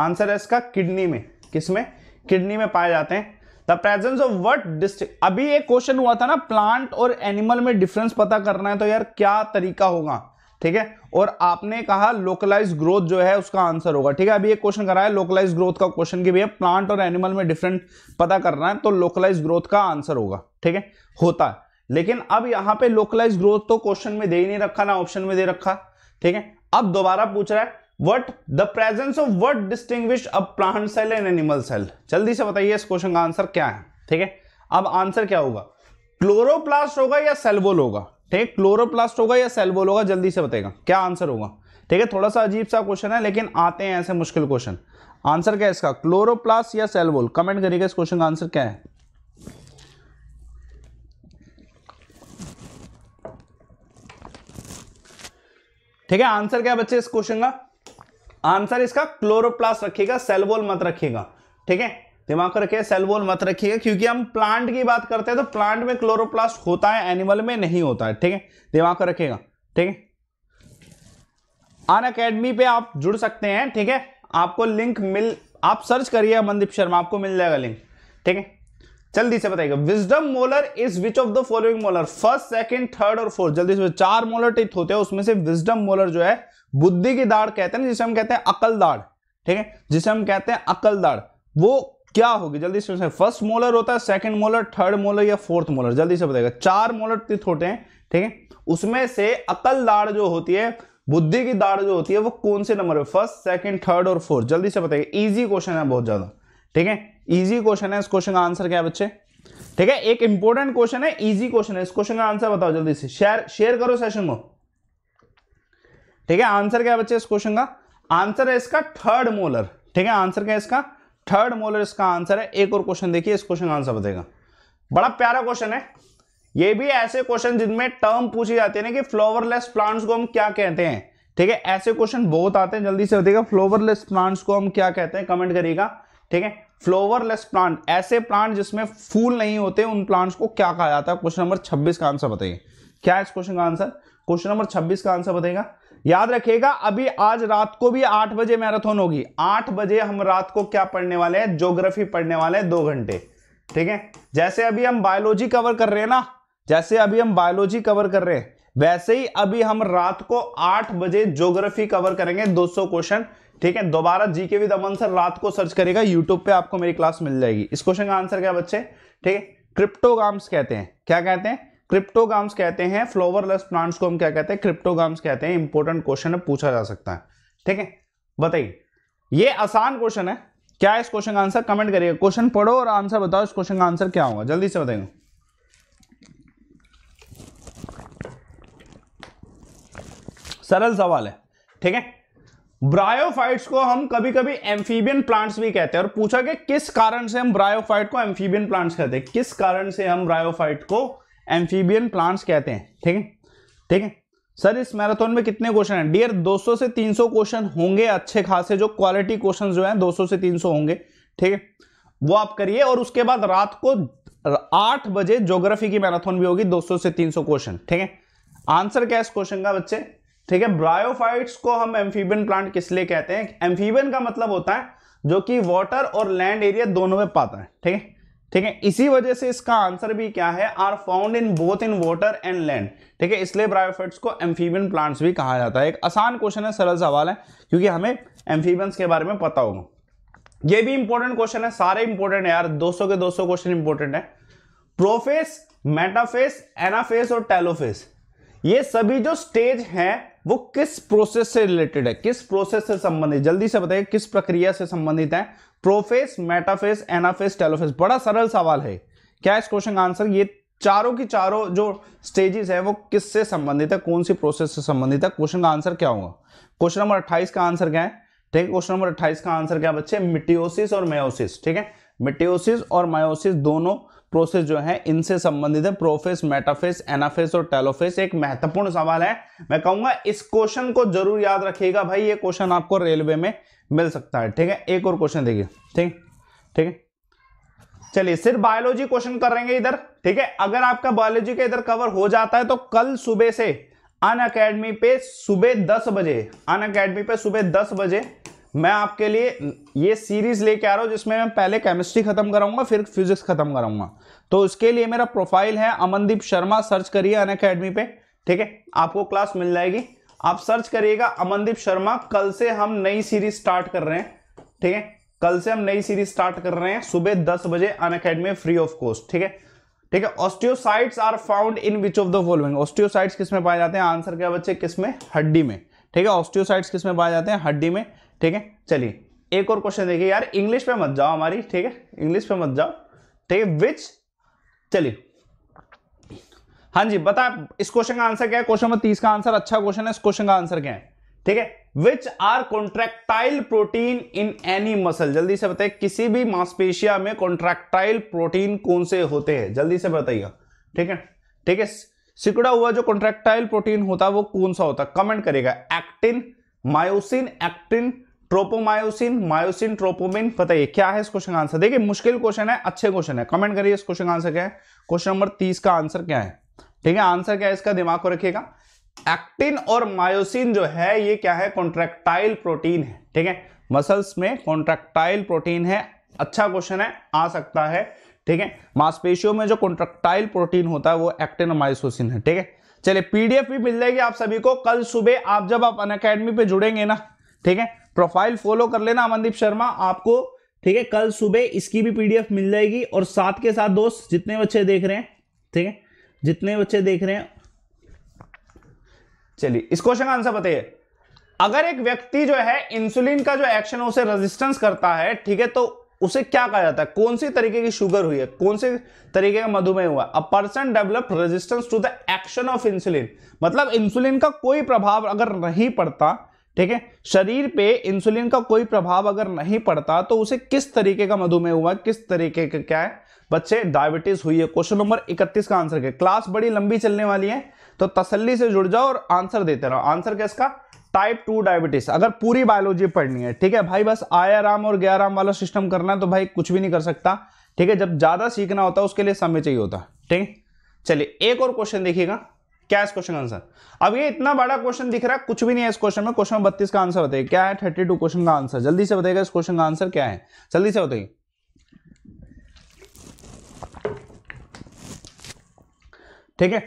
आंसर है इसका किडनी में किसमें किडनी में पाए जाते हैं the presence of what district अभी एक क्वेश्चन हुआ था ना प्लांट और एनिमल में डिफरेंस पता करना है तो यार क्या तरीका होगा ठीक है और आपने कहा लोकलाइज ग्रोथ जो है उसका आंसर होगा ठीक है अभी एक क्वेश्चन कराया लोकलाइज ग्रोथ का क्वेश्चन की भैया प्लांट और एनिमल में डिफरेंट पता करना है तो लोकलाइज ग्रोथ का आंसर होगा ठीक है होता है लेकिन अब यहां पे लोकलाइज ग्रोथ तो क्वेश्चन में दे ही नहीं रखा ना ऑप्शन में दे रखा ठीक है अब दोबारा पूछ रहा है what the presence of what distinguish a plant cell and animal cell जल्दी से बताइए इस क्वेश्चन का आंसर क्या है ठीक है अब आंसर क्या होगा क्लोरोप्लास्ट होगा या सेलबोल होगा ठीक क्लोरोप्लास्ट होगा या सेलबोल होगा जल्दी से बताएगा क्या आंसर होगा ठीक है थोड़ा सा अजीब सा क्वेश्चन है लेकिन आते हैं ऐसे मुश्किल क्वेश्चन आंसर क्या है इसका क्लोरोप्लास्ट या सेलबोल कमेंट करिएगा इस क्वेश्चन का आंसर क्या है ठीक है आंसर क्या बच्चे इस क्वेश्चन का आंसर इसका क्लोरोप्लास्ट रखिएगा सेलवोल मत रखिएगा ठीक है दिमाग को रखिए सेलवोल मत रखिएगा क्योंकि हम प्लांट की बात करते हैं तो प्लांट में क्लोरोप्लास्ट होता है एनिमल में नहीं होता है ठीक है दिमाग को रखिएगा ठीक है अन अकेडमी पे आप जुड़ सकते हैं ठीक है आपको लिंक मिल आप सर्च करिए मनदीप शर्मा आपको मिल जाएगा लिंक ठीक है जल्दी से बताइएगा wisdom molar is which of the following molar first second third और फोर्थ जल्दी से चार मोलर टिथ होते हैं उसमें से विजडम मोलर जो है बुद्धि की दाढ़ कहते हैं ना जिसे हम कहते हैं अकल दाढ़ ठीक है जिसे हम कहते हैं अकल दाढ़ वो क्या होगी जल्दी से फर्स्ट मोलर होता है सेकंड मोलर थर्ड मोलर या फोर्थ मोलर जल्दी से बताएगा चार मोलर तीर्थ होते हैं ठीक है उसमें से अकल दाढ़ जो होती है बुद्धि की दाढ़ जो होती है वो कौन से नंबर पे फर्स्ट सेकंड थर्ड और फोर्थ जल्दी से बताइए इजी क्वेश्चन है बहुत ज्यादा ठीक है इजी क्वेश्चन है इस क्वेश्चन का आंसर क्या है बच्चे ठीक है एक इंपॉर्टेंट क्वेश्चन है इजी क्वेश्चन है इस क्वेश्चन का आंसर बताओ जल्दी से शेयर शेयर करो सेशन को ठीक है आंसर क्या बच्चे इस क्वेश्चन का आंसर है इसका थर्ड मोलर ठीक है आंसर क्या है इसका थर्ड मोलर इसका आंसर है एक और क्वेश्चन देखिए इस क्वेश्चन का आंसर बताएगा बड़ा प्यारा क्वेश्चन है ये भी ऐसे क्वेश्चन जिनमें टर्म पूछी जाती है ना कि फ्लोवरलेस प्लांट्स को हम क्या कहते हैं ठीक है ऐसे क्वेश्चन बहुत आते हैं जल्दी से बताइएगा फ्लोवरलेस प्लांट्स को हम क्या कहते हैं कमेंट करिएगा ठीक है फ्लोवरलेस प्लांट ऐसे प्लांट जिसमें फूल नहीं होते उन प्लांट्स को क्या कहा जाता है क्वेश्चन नंबर छब्बीस का आंसर बताइए क्या है इस क्वेश्चन का आंसर क्वेश्चन नंबर छब्बीस का आंसर बताइएगा याद रखिएगा अभी आज रात को भी आठ बजे मैराथन होगी आठ बजे हम रात को क्या पढ़ने वाले हैं ज्योग्राफी पढ़ने वाले हैं दो घंटे ठीक है जैसे अभी हम बायोलॉजी कवर कर रहे हैं ना जैसे अभी हम बायोलॉजी कवर कर रहे हैं वैसे ही अभी हम रात को आठ बजे ज्योग्राफी कवर करेंगे 200 क्वेश्चन ठीक है दोबारा जीके विद अमन सर रात को सर्च करेगा यूट्यूब पे आपको मेरी क्लास मिल जाएगी इस क्वेश्चन का आंसर क्या बच्चे ठीक है क्रिप्टोग्राम्स कहते हैं क्या कहते हैं क्रिप्टोगाम्स कहते हैं फ्लोवरलेस प्लांट्स को हम क्या कहते हैं क्रिप्टोगाम्स कहते हैं इंपॉर्टेंट क्वेश्चन है पूछा जा सकता है ठीक है बताइए ये आसान क्वेश्चन है क्या इस क्वेश्चन का आंसर कमेंट करिएगा क्वेश्चन पढ़ो और आंसर बताओ इस क्वेश्चन का आंसर क्या होगा जल्दी से बताएंगे सरल सवाल है ठीक है ब्रायोफाइट्स को हम कभी कभी एम्फीबियन प्लांट्स भी कहते हैं और पूछा कि किस कारण से हम ब्रायोफाइट को एम्फीबियन प्लांट्स कहते हैं किस कारण से हम ब्रायोफाइट को एम्फीबियन प्लांट्स कहते हैं ठीक है ठीक है सर इस मैराथन में कितने क्वेश्चन हैं डियर 200 से 300 क्वेश्चन होंगे अच्छे खासे जो क्वालिटी क्वेश्चन जो हैं 200 से 300 होंगे ठीक है वो आप करिए और उसके बाद रात को आठ बजे ज्योग्राफी की मैराथन भी होगी 200 से 300 क्वेश्चन ठीक है आंसर क्या इस क्वेश्चन का बच्चे ठीक है ब्रायोफाइट्स को हम एम्फीबियन प्लांट किस लिए कहते हैं एम्फीबियन का मतलब होता है जो कि वाटर और लैंड एरिया दोनों में पाता है ठीक है ठीक है इसी वजह से इसका आंसर भी क्या है are found in both in water and land ठीक है इसलिए ब्रायोफेट्स को एम्फीबियन प्लांट्स भी कहा जाता है एक आसान क्वेश्चन है सरल सवाल है क्योंकि हमें एम्फीबियंस के बारे में पता होगा ये भी इंपॉर्टेंट क्वेश्चन है सारे इंपॉर्टेंट है यार 200 के 200 क्वेश्चन इंपॉर्टेंट है प्रोफेस मेटाफेस एनाफेस और टेलोफेस ये सभी जो स्टेज हैं वो किस प्रोसेस से रिलेटेड है किस प्रोसेस से संबंधित जल्दी से बताइए किस प्रक्रिया से संबंधित है प्रोफेस मेटाफेस एनाफेस टेलोफेस बड़ा सरल सवाल है क्या इस क्वेश्चन का आंसर ये चारों की चारों जो स्टेजेस है वो किससे संबंधित है कौन सी प्रोसेस से संबंधित है क्वेश्चन का आंसर क्या होगा क्वेश्चन नंबर अट्ठाईस का आंसर क्या है ठीक है क्वेश्चन नंबर अट्ठाईस का आंसर क्या बच्चे मिटियोसिस और मेयोसिस ठीक है मिटियोसिस और मायोसिस दोनों प्रोसेस जो है इनसे संबंधित है प्रोफेस मेटाफेस एनाफेस और टेलोफेस एक महत्वपूर्ण सवाल है मैं कहूंगा इस क्वेश्चन को जरूर याद रखिएगा भाई ये क्वेश्चन आपको रेलवे में मिल सकता है ठीक है एक और क्वेश्चन देखिए ठीक ठीक है चलिए सिर्फ बायोलॉजी क्वेश्चन करेंगे इधर ठीक है अगर आपका बायोलॉजी का इधर कवर हो जाता है तो कल सुबह से अन अकेडमी पे सुबह दस बजे अन अकेडमी पे सुबह दस बजे मैं आपके लिए ये सीरीज लेके आ रहा हूँ जिसमें मैं पहले केमिस्ट्री खत्म कराऊंगा फिर फिजिक्स खत्म कराऊंगा तो उसके लिए मेरा प्रोफाइल है अमनदीप शर्मा सर्च करिए अन अकेडमी पे ठीक है आपको क्लास मिल जाएगी आप सर्च करिएगा अमनदीप शर्मा कल से हम नई सीरीज स्टार्ट कर रहे हैं ठीक है कल से हम नई सीरीज स्टार्ट कर रहे हैं सुबह दस बजे Unacademy free of cost ठीक है ठीक है osteocytes are found in which of the following osteocytes किसमें पाए जाते हैं आंसर क्या बच्चे किसमें हड्डी में ठीक है ऑस्टियोसाइट्स किसमें पाए जाते हैं हड्डी में ठीक है चलिए एक और क्वेश्चन देखिए यार इंग्लिश पे मत जाओ हमारी ठीक है इंग्लिश पे मत जाओ ठीक है विच चलिए हाँ जी बता इस क्वेश्चन का आंसर क्या है क्वेश्चन नंबर तीस का आंसर अच्छा क्वेश्चन है इस क्वेश्चन का आंसर क्या है ठीक है which are contractile protein in any muscle जल्दी से बताइए किसी भी मांसपेशिया में कॉन्ट्रेक्टाइल प्रोटीन कौन से होते हैं जल्दी से बताइएगा ठीक है ठीक है सिकुड़ा हुआ जो कॉन्ट्रेक्टाइल प्रोटीन होता है वो कौन सा होता है कमेंट करेगा actin myosin actin tropomyosin myosin troponin बताइए क्या है इस क्वेश्चन का आंसर देखिए मुश्किल क्वेश्चन है अच्छे क्वेश्चन है कमेंट करिए इस क्वेश्चन का आंसर क्या है क्वेश्चन नंबर तीस का आंसर क्या है ठीक है आंसर क्या है इसका दिमाग को रखिएगा एक्टिन और मायोसिन जो है ये क्या है कॉन्ट्रेक्टाइल प्रोटीन है ठीक है मसल्स में कॉन्ट्रेक्टाइल प्रोटीन है अच्छा क्वेश्चन है आ सकता है ठीक है मांसपेशियों में जो कॉन्ट्रेक्टाइल प्रोटीन होता है वो एक्टिन और मायोसिन है ठीक है चलिए पीडीएफ भी मिल जाएगी आप सभी को कल सुबह आप जब आप अन अकेडमी पे जुड़ेंगे ना ठीक है प्रोफाइल फॉलो कर लेना अमनदीप शर्मा आपको ठीक है कल सुबह इसकी भी पीडीएफ मिल जाएगी और साथ के साथ दोस्त जितने बच्चे देख रहे हैं ठीक है जितने बच्चे देख रहे हैं चलिए इस क्वेश्चन का आंसर बताइए अगर एक व्यक्ति जो है इंसुलिन का जो एक्शन उसे रेजिस्टेंस करता है ठीक है तो उसे क्या कहा जाता है कौन सी तरीके की शुगर हुई है कौन से तरीके का मधुमेह हुआ a person develop resistance to the action of insulin मतलब इंसुलिन का कोई प्रभाव अगर नहीं पड़ता ठीक है शरीर पे इंसुलिन का कोई प्रभाव अगर नहीं पड़ता तो उसे किस तरीके का मधुमेह हुआ किस तरीके का क्या है बच्चे डायबिटीज हुई है क्वेश्चन नंबर 31 का आंसर क्या क्लास बड़ी लंबी चलने वाली है तो तसल्ली से जुड़ जाओ और आंसर देते रहो आंसर क्या इसका टाइप टू डायबिटीज अगर पूरी बायोलॉजी पढ़नी है ठीक है भाई बस आया राम और गया राम वाला सिस्टम करना है तो भाई कुछ भी नहीं कर सकता ठीक है जब ज्यादा सीखना होता है उसके लिए समय चाहिए होता है ठीक चलिए एक और क्वेश्चन देखिएगा क्या इस क्वेश्चन का आंसर अब ये इतना बड़ा क्वेश्चन दिख रहा है कुछ भी नहीं है इस क्वेश्चन में क्वेश्चन बत्तीस का आंसर बताइए क्या है थर्टी टू क्वेश्चन का आंसर जल्दी से बताइएगा इस क्वेश्चन का आंसर क्या है जल्दी से बताइए ठीक है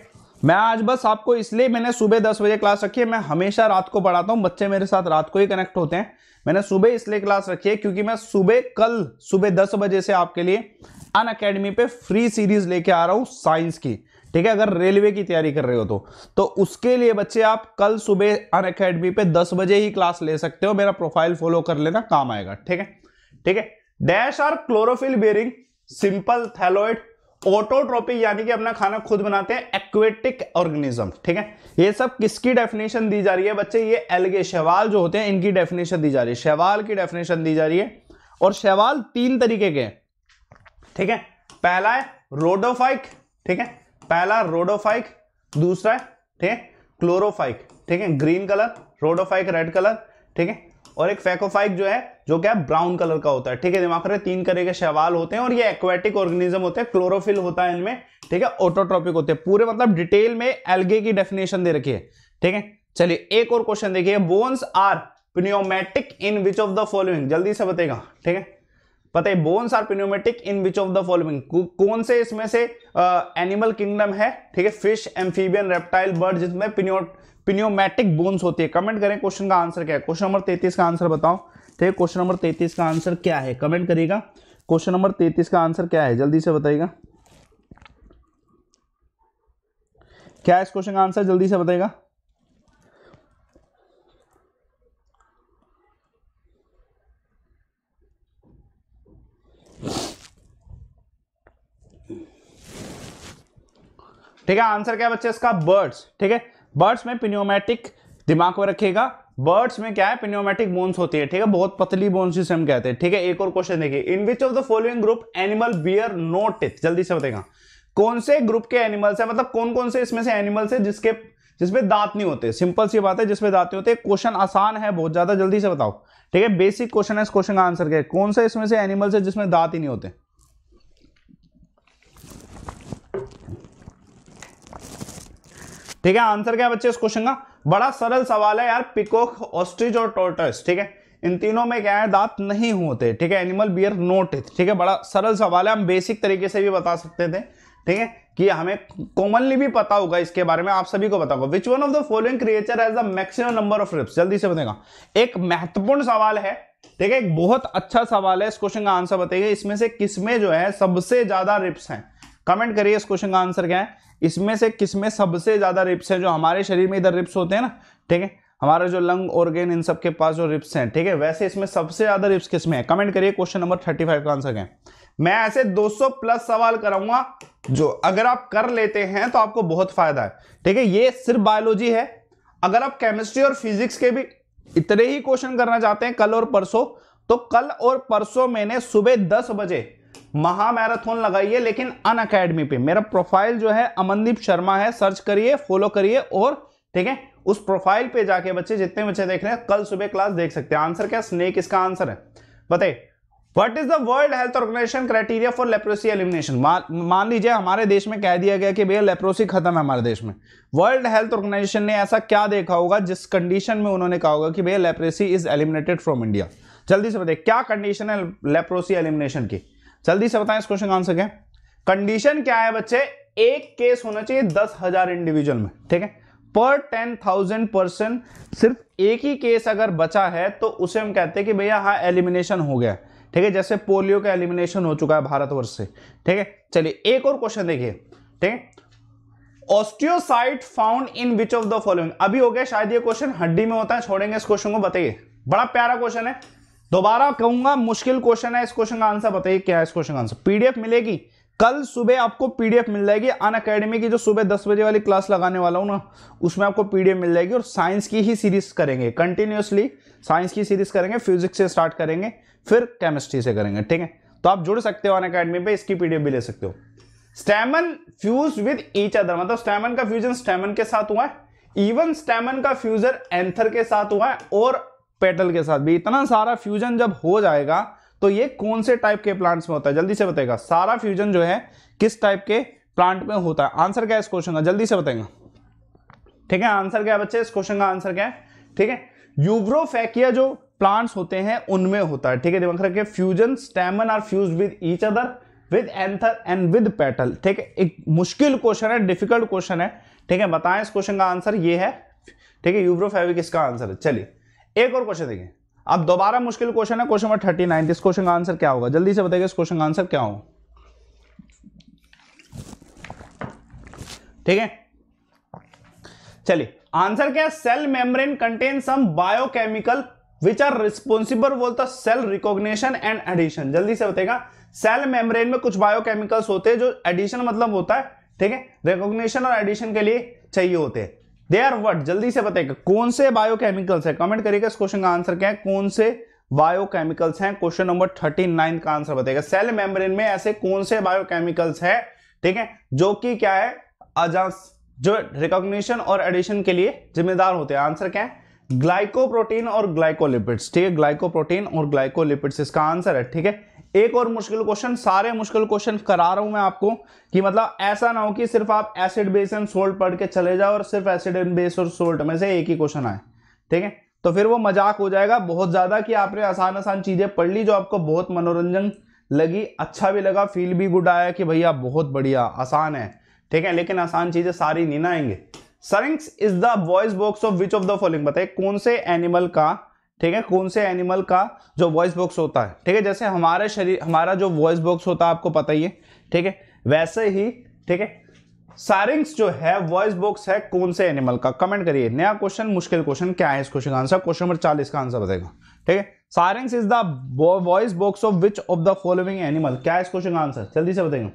मैं आज बस आपको इसलिए मैंने सुबह दस बजे क्लास रखी है मैं हमेशा रात को पढ़ाता हूँ बच्चे मेरे साथ रात को ही कनेक्ट होते हैं मैंने सुबह इसलिए क्लास रखी है क्योंकि मैं सुबह कल सुबह दस बजे से आपके लिए अन अकेडमी पे फ्री सीरीज लेके आ रहा हूँ साइंस की ठीक है अगर रेलवे की तैयारी कर रहे हो तो तो उसके लिए बच्चे आप कल सुबह अन अकेडमी पे दस बजे ही क्लास ले सकते हो मेरा प्रोफाइल फॉलो कर लेना काम आएगा ठीक है ठीक है dash are chlorophyll bearing simple thalloid autotrophy यानी कि अपना खाना खुद बनाते हैं एक्वेटिक ऑर्गेनिज्म ठीक है ये सब किसकी डेफिनेशन दी जा रही है बच्चे ये एलगे शैवाल जो होते हैं इनकी डेफिनेशन दी जा रही है शैवाल की डेफिनेशन दी जा रही है और शैवाल तीन तरीके के हैं ठीक है पहला है रोडोफाइक ठीक है पहला रोडोफाइक दूसरा है ठीक है क्लोरोफाइक ठीक है green colour rhodophyceae red colour ठीक है और एक फैकोफाइक जो है जो क्या ब्राउन कलर का होता है ठीक है दिमाग रहे तीन तरह के शैवाल होते हैं और ये एक्वेटिक ऑर्गेनिज्म होते हैं क्लोरोफिल होता है इनमें ठीक है ऑटोट्रॉपिक होते हैं पूरे मतलब डिटेल में एलगे की डेफिनेशन दे रखी है ठीक है चलिए एक और क्वेश्चन देखिए bones are pneumatic in which of the following जल्दी से बताएगा ठीक है पता है bones are pneumatic in which of the following कौन से इसमें से एनिमल किंगडम है ठीक है फिश एम्फीबियन रेप्टाइल बर्ड जिसमें पिन्योमेटिक बोन्स होती है कमेंट करें क्वेश्चन का आंसर क्या है क्वेश्चन नंबर तैतीस का आंसर बताओ ठीक क्वेश्चन नंबर तैतीस का आंसर क्या है कमेंट करिएगा क्वेश्चन नंबर तैतीस का आंसर क्या है जल्दी से बताइएगा क्या है इस क्वेश्चन का आंसर जल्दी से बताइएगा ठीक है आंसर क्या है बच्चे इसका बर्ड्स ठीक है बर्ड्स में पिन्योमेटिक दिमाग में रखेगा बर्ड्स में क्या है पिन्योमेटिक बोन्स होती है ठीक है बहुत पतली बोन्स जिसे हम कहते हैं ठीक है एक और क्वेश्चन देखिए in which of the following group animal bear no teeth जल्दी से बताएगा कौन से ग्रुप के एनिमल्स है मतलब कौन कौन से इसमें से एनिमल्स है जिसके जिसमें दांत नहीं होते सिंपल सी बात है जिसमें दांत नहीं होते क्वेश्चन आसान है बहुत ज्यादा जल्दी से बताओ ठीक है बेसिक क्वेश्चन है इस क्वेश्चन का आंसर क्या है कौन सा इसमें से एनिमल्स है जिसमें दांत ही नहीं होते ठीक है आंसर क्या बच्चे इस क्वेश्चन का बड़ा सरल सवाल है यार पिकोक ऑस्ट्रिज और टोर्टस ठीक है इन तीनों में क्या है दांत नहीं होते ठीक है एनिमल बियर नोट ठीक है बड़ा सरल सवाल है हम बेसिक तरीके से भी बता सकते थे ठीक है कि हमें कॉमनली भी पता होगा इसके बारे में आप सभी को पता होगा which one of the following creature has the maximum number of ribs जल्दी से बताएगा एक महत्वपूर्ण सवाल है ठीक है एक बहुत अच्छा सवाल है इस क्वेश्चन का आंसर बताइए इसमें से किसमें जो है सबसे ज्यादा रिप्स हैं कमेंट करिए इस क्वेश्चन का आंसर क्या है इसमें से किसमें सबसे ज़्यादा रिप्स हैं जो हमारे शरीर में इधर रिप्स होते हैं ना ठीक है हमारा जो लंग ऑर्गेन इन सब के पास जो रिप्स हैं ठीक है वैसे इसमें सबसे ज़्यादा रिप्स किस में है कमेंट करिए क्वेश्चन नंबर थर्टी फाइव का आंसर है मैं ऐसे 200 प्लस सवाल कराऊंगा जो अगर आप कर लेते हैं तो आपको बहुत फायदा है ठीक है ये सिर्फ बायोलॉजी है अगर आप केमिस्ट्री और फिजिक्स के भी इतने ही क्वेश्चन करना चाहते हैं कल और परसों तो कल और परसों मैंने सुबह दस बजे महामैराथन लगाइए लेकिन अन अकेडमी पे मेरा प्रोफाइल जो है अमनदीप शर्मा है सर्च करिए फॉलो करिए और ठीक है उस प्रोफाइल पे जाके बच्चे जितने बच्चे देख रहे हैं कल सुबह क्लास देख सकते हैं आंसर क्या स्नेक इसका आंसर है बताए what is the World Health Organization criteria for leprosy elimination मान लीजिए हमारे देश में कह दिया गया कि भैया लेप्रोसी खत्म है हमारे देश में वर्ल्ड हेल्थ ऑर्गेनाइजेशन ने ऐसा क्या देखा होगा जिस कंडीशन में उन्होंने कहा होगा कि भैया leprosy is eliminated from India जल्दी से बताइए क्या कंडीशन है लेप्रोसी एलिमिनेशन की जल्दी से बताएं इस क्वेश्चन का आंसर क्या कंडीशन क्या है बच्चे एक केस होना चाहिए दस हजार इंडिविजुअल में ठीक है पर टेन थाउजेंड पर्सन सिर्फ एक ही केस अगर बचा है तो उसे हम कहते हैं कि भैया हाँ एलिमिनेशन हो गया ठीक है जैसे पोलियो का एलिमिनेशन हो चुका है भारतवर्ष से ठीक है चलिए एक और क्वेश्चन देखिए ठीक है osteocyte found in which of the following अभी हो गया शायद ये क्वेश्चन हड्डी में होता है छोड़ेंगे इस क्वेश्चन को बताइए बड़ा प्यारा क्वेश्चन है दोबारा कहूंगा मुश्किल क्वेश्चन है इस क्वेश्चन का आंसर बताइए क्या है इस क्वेश्चन का आंसर पीडीएफ मिलेगी कल सुबह आपको पीडीएफ मिल जाएगी अन अकेडमी की जो सुबह दस बजे वाली क्लास लगाने वाला हूँ ना उसमें आपको पीडीएफ मिल जाएगी और साइंस की ही सीरीज करेंगे कंटिन्यूसली साइंस की सीरीज करेंगे फिजिक्स से स्टार्ट करेंगे फिर केमिस्ट्री से करेंगे ठीक है तो आप जुड़ सकते हो अन अकेडमी पर इसकी पीडीएफ भी ले सकते हो stamen fuse with each other मतलब स्टैमन का फ्यूजन स्टैमन के साथ हुआ है इवन स्टैमन का फ्यूजन एंथर के साथ हुआ है और पेटल के साथ भी इतना सारा फ्यूजन जब हो जाएगा तो ये कौन से टाइप के प्लांट्स में होता है जल्दी से बताएगा सारा फ्यूजन जो है किस टाइप के प्लांट में होता है आंसर क्या है इस क्वेश्चन का जल्दी से बताएगा ठीक है आंसर क्या है बच्चे इस क्वेश्चन का आंसर क्या है ठीक है यूब्रोफेकिया जो प्लांट्स होते हैं उनमें होता है ठीक है दिमाग रखिए fusion stamen are fuse with each other with anther and with petal ठीक है एक मुश्किल क्वेश्चन है डिफिकल्ट क्वेश्चन है ठीक है बताएं इस क्वेश्चन का आंसर ये है ठीक है यूब्रोफेविक इसका आंसर है चलिए एक और क्वेश्चन देखिए अब दोबारा मुश्किल क्वेश्चन है क्वेश्चन नंबर थर्टी नाइन इस क्वेश्चन का आंसर क्या होगा जल्दी से बताइए इस क्वेश्चन का आंसर क्या होगा ठीक है चलिए आंसर क्या है cell membrane contain some biochemical which are responsible for the cell recognition and adhesion जल्दी से बताएगा सेल मेम्ब्रेन में कुछ बायोकेमिकल्स होते हैं जो एडिशन मतलब होता है ठीक है रिकॉग्निशन और एडिशन के लिए चाहिए होते हैं दे आर वट जल्दी से बताएगा कौन से बायोकेमिकल्स है कमेंट करिएगा इस क्वेश्चन का आंसर क्या है कौन से बायोकेमिकल्स हैं क्वेश्चन नंबर थर्टी नाइन का आंसर बताएगा सेल मेम्ब्रेन में ऐसे कौन से बायोकेमिकल्स है ठीक है जो कि क्या है अजांस जो रिकॉग्निशन और एडिशन के लिए जिम्मेदार होते हैं आंसर क्या है ग्लाइकोप्रोटीन और ग्लाइकोलिपिड्स ठीक है ग्लाइकोप्रोटीन और ग्लाइकोलिपिड्स इसका आंसर है ठीक है एक और मुश्किल क्वेश्चन सारे मुश्किल क्वेश्चन करा रहा हूं मैं आपको कि मतलब ऐसा ना हो कि सिर्फ आप एसिड बेस एंड सोल्ट पढ़ के चले जाओ और सिर्फ एसिड एंड बेस और सोल्ट में से एक ही क्वेश्चन आए ठीक है तो फिर वो मजाक हो जाएगा बहुत ज्यादा कि आपने आसान आसान चीजें पढ़ ली जो आपको बहुत मनोरंजन लगी अच्छा भी लगा फील भी गुड आया कि भैया बहुत बढ़िया आसान है ठीक है लेकिन आसान चीजें सारी नहीं ना आएंगे syrinx is the voice box of which of the following बताए कौन से एनिमल का ठीक है कौन से एनिमल का जो वॉइस बॉक्स होता है ठीक है जैसे हमारे शरीर हमारा जो वॉइस बॉक्स होता है आपको पता ही है ठीक है वैसे ही ठीक है सारिंग्स जो है वॉइस बॉक्स है कौन से एनिमल का कमेंट करिए नया क्वेश्चन मुश्किल क्वेश्चन क्या है इस क्वेश्चन का आंसर क्वेश्चन नंबर चालीस का आंसर बताएगा ठीक है syrinx is the voice box of which of the following animal क्या है इस क्वेश्चन का आंसर जल्दी से बताएगा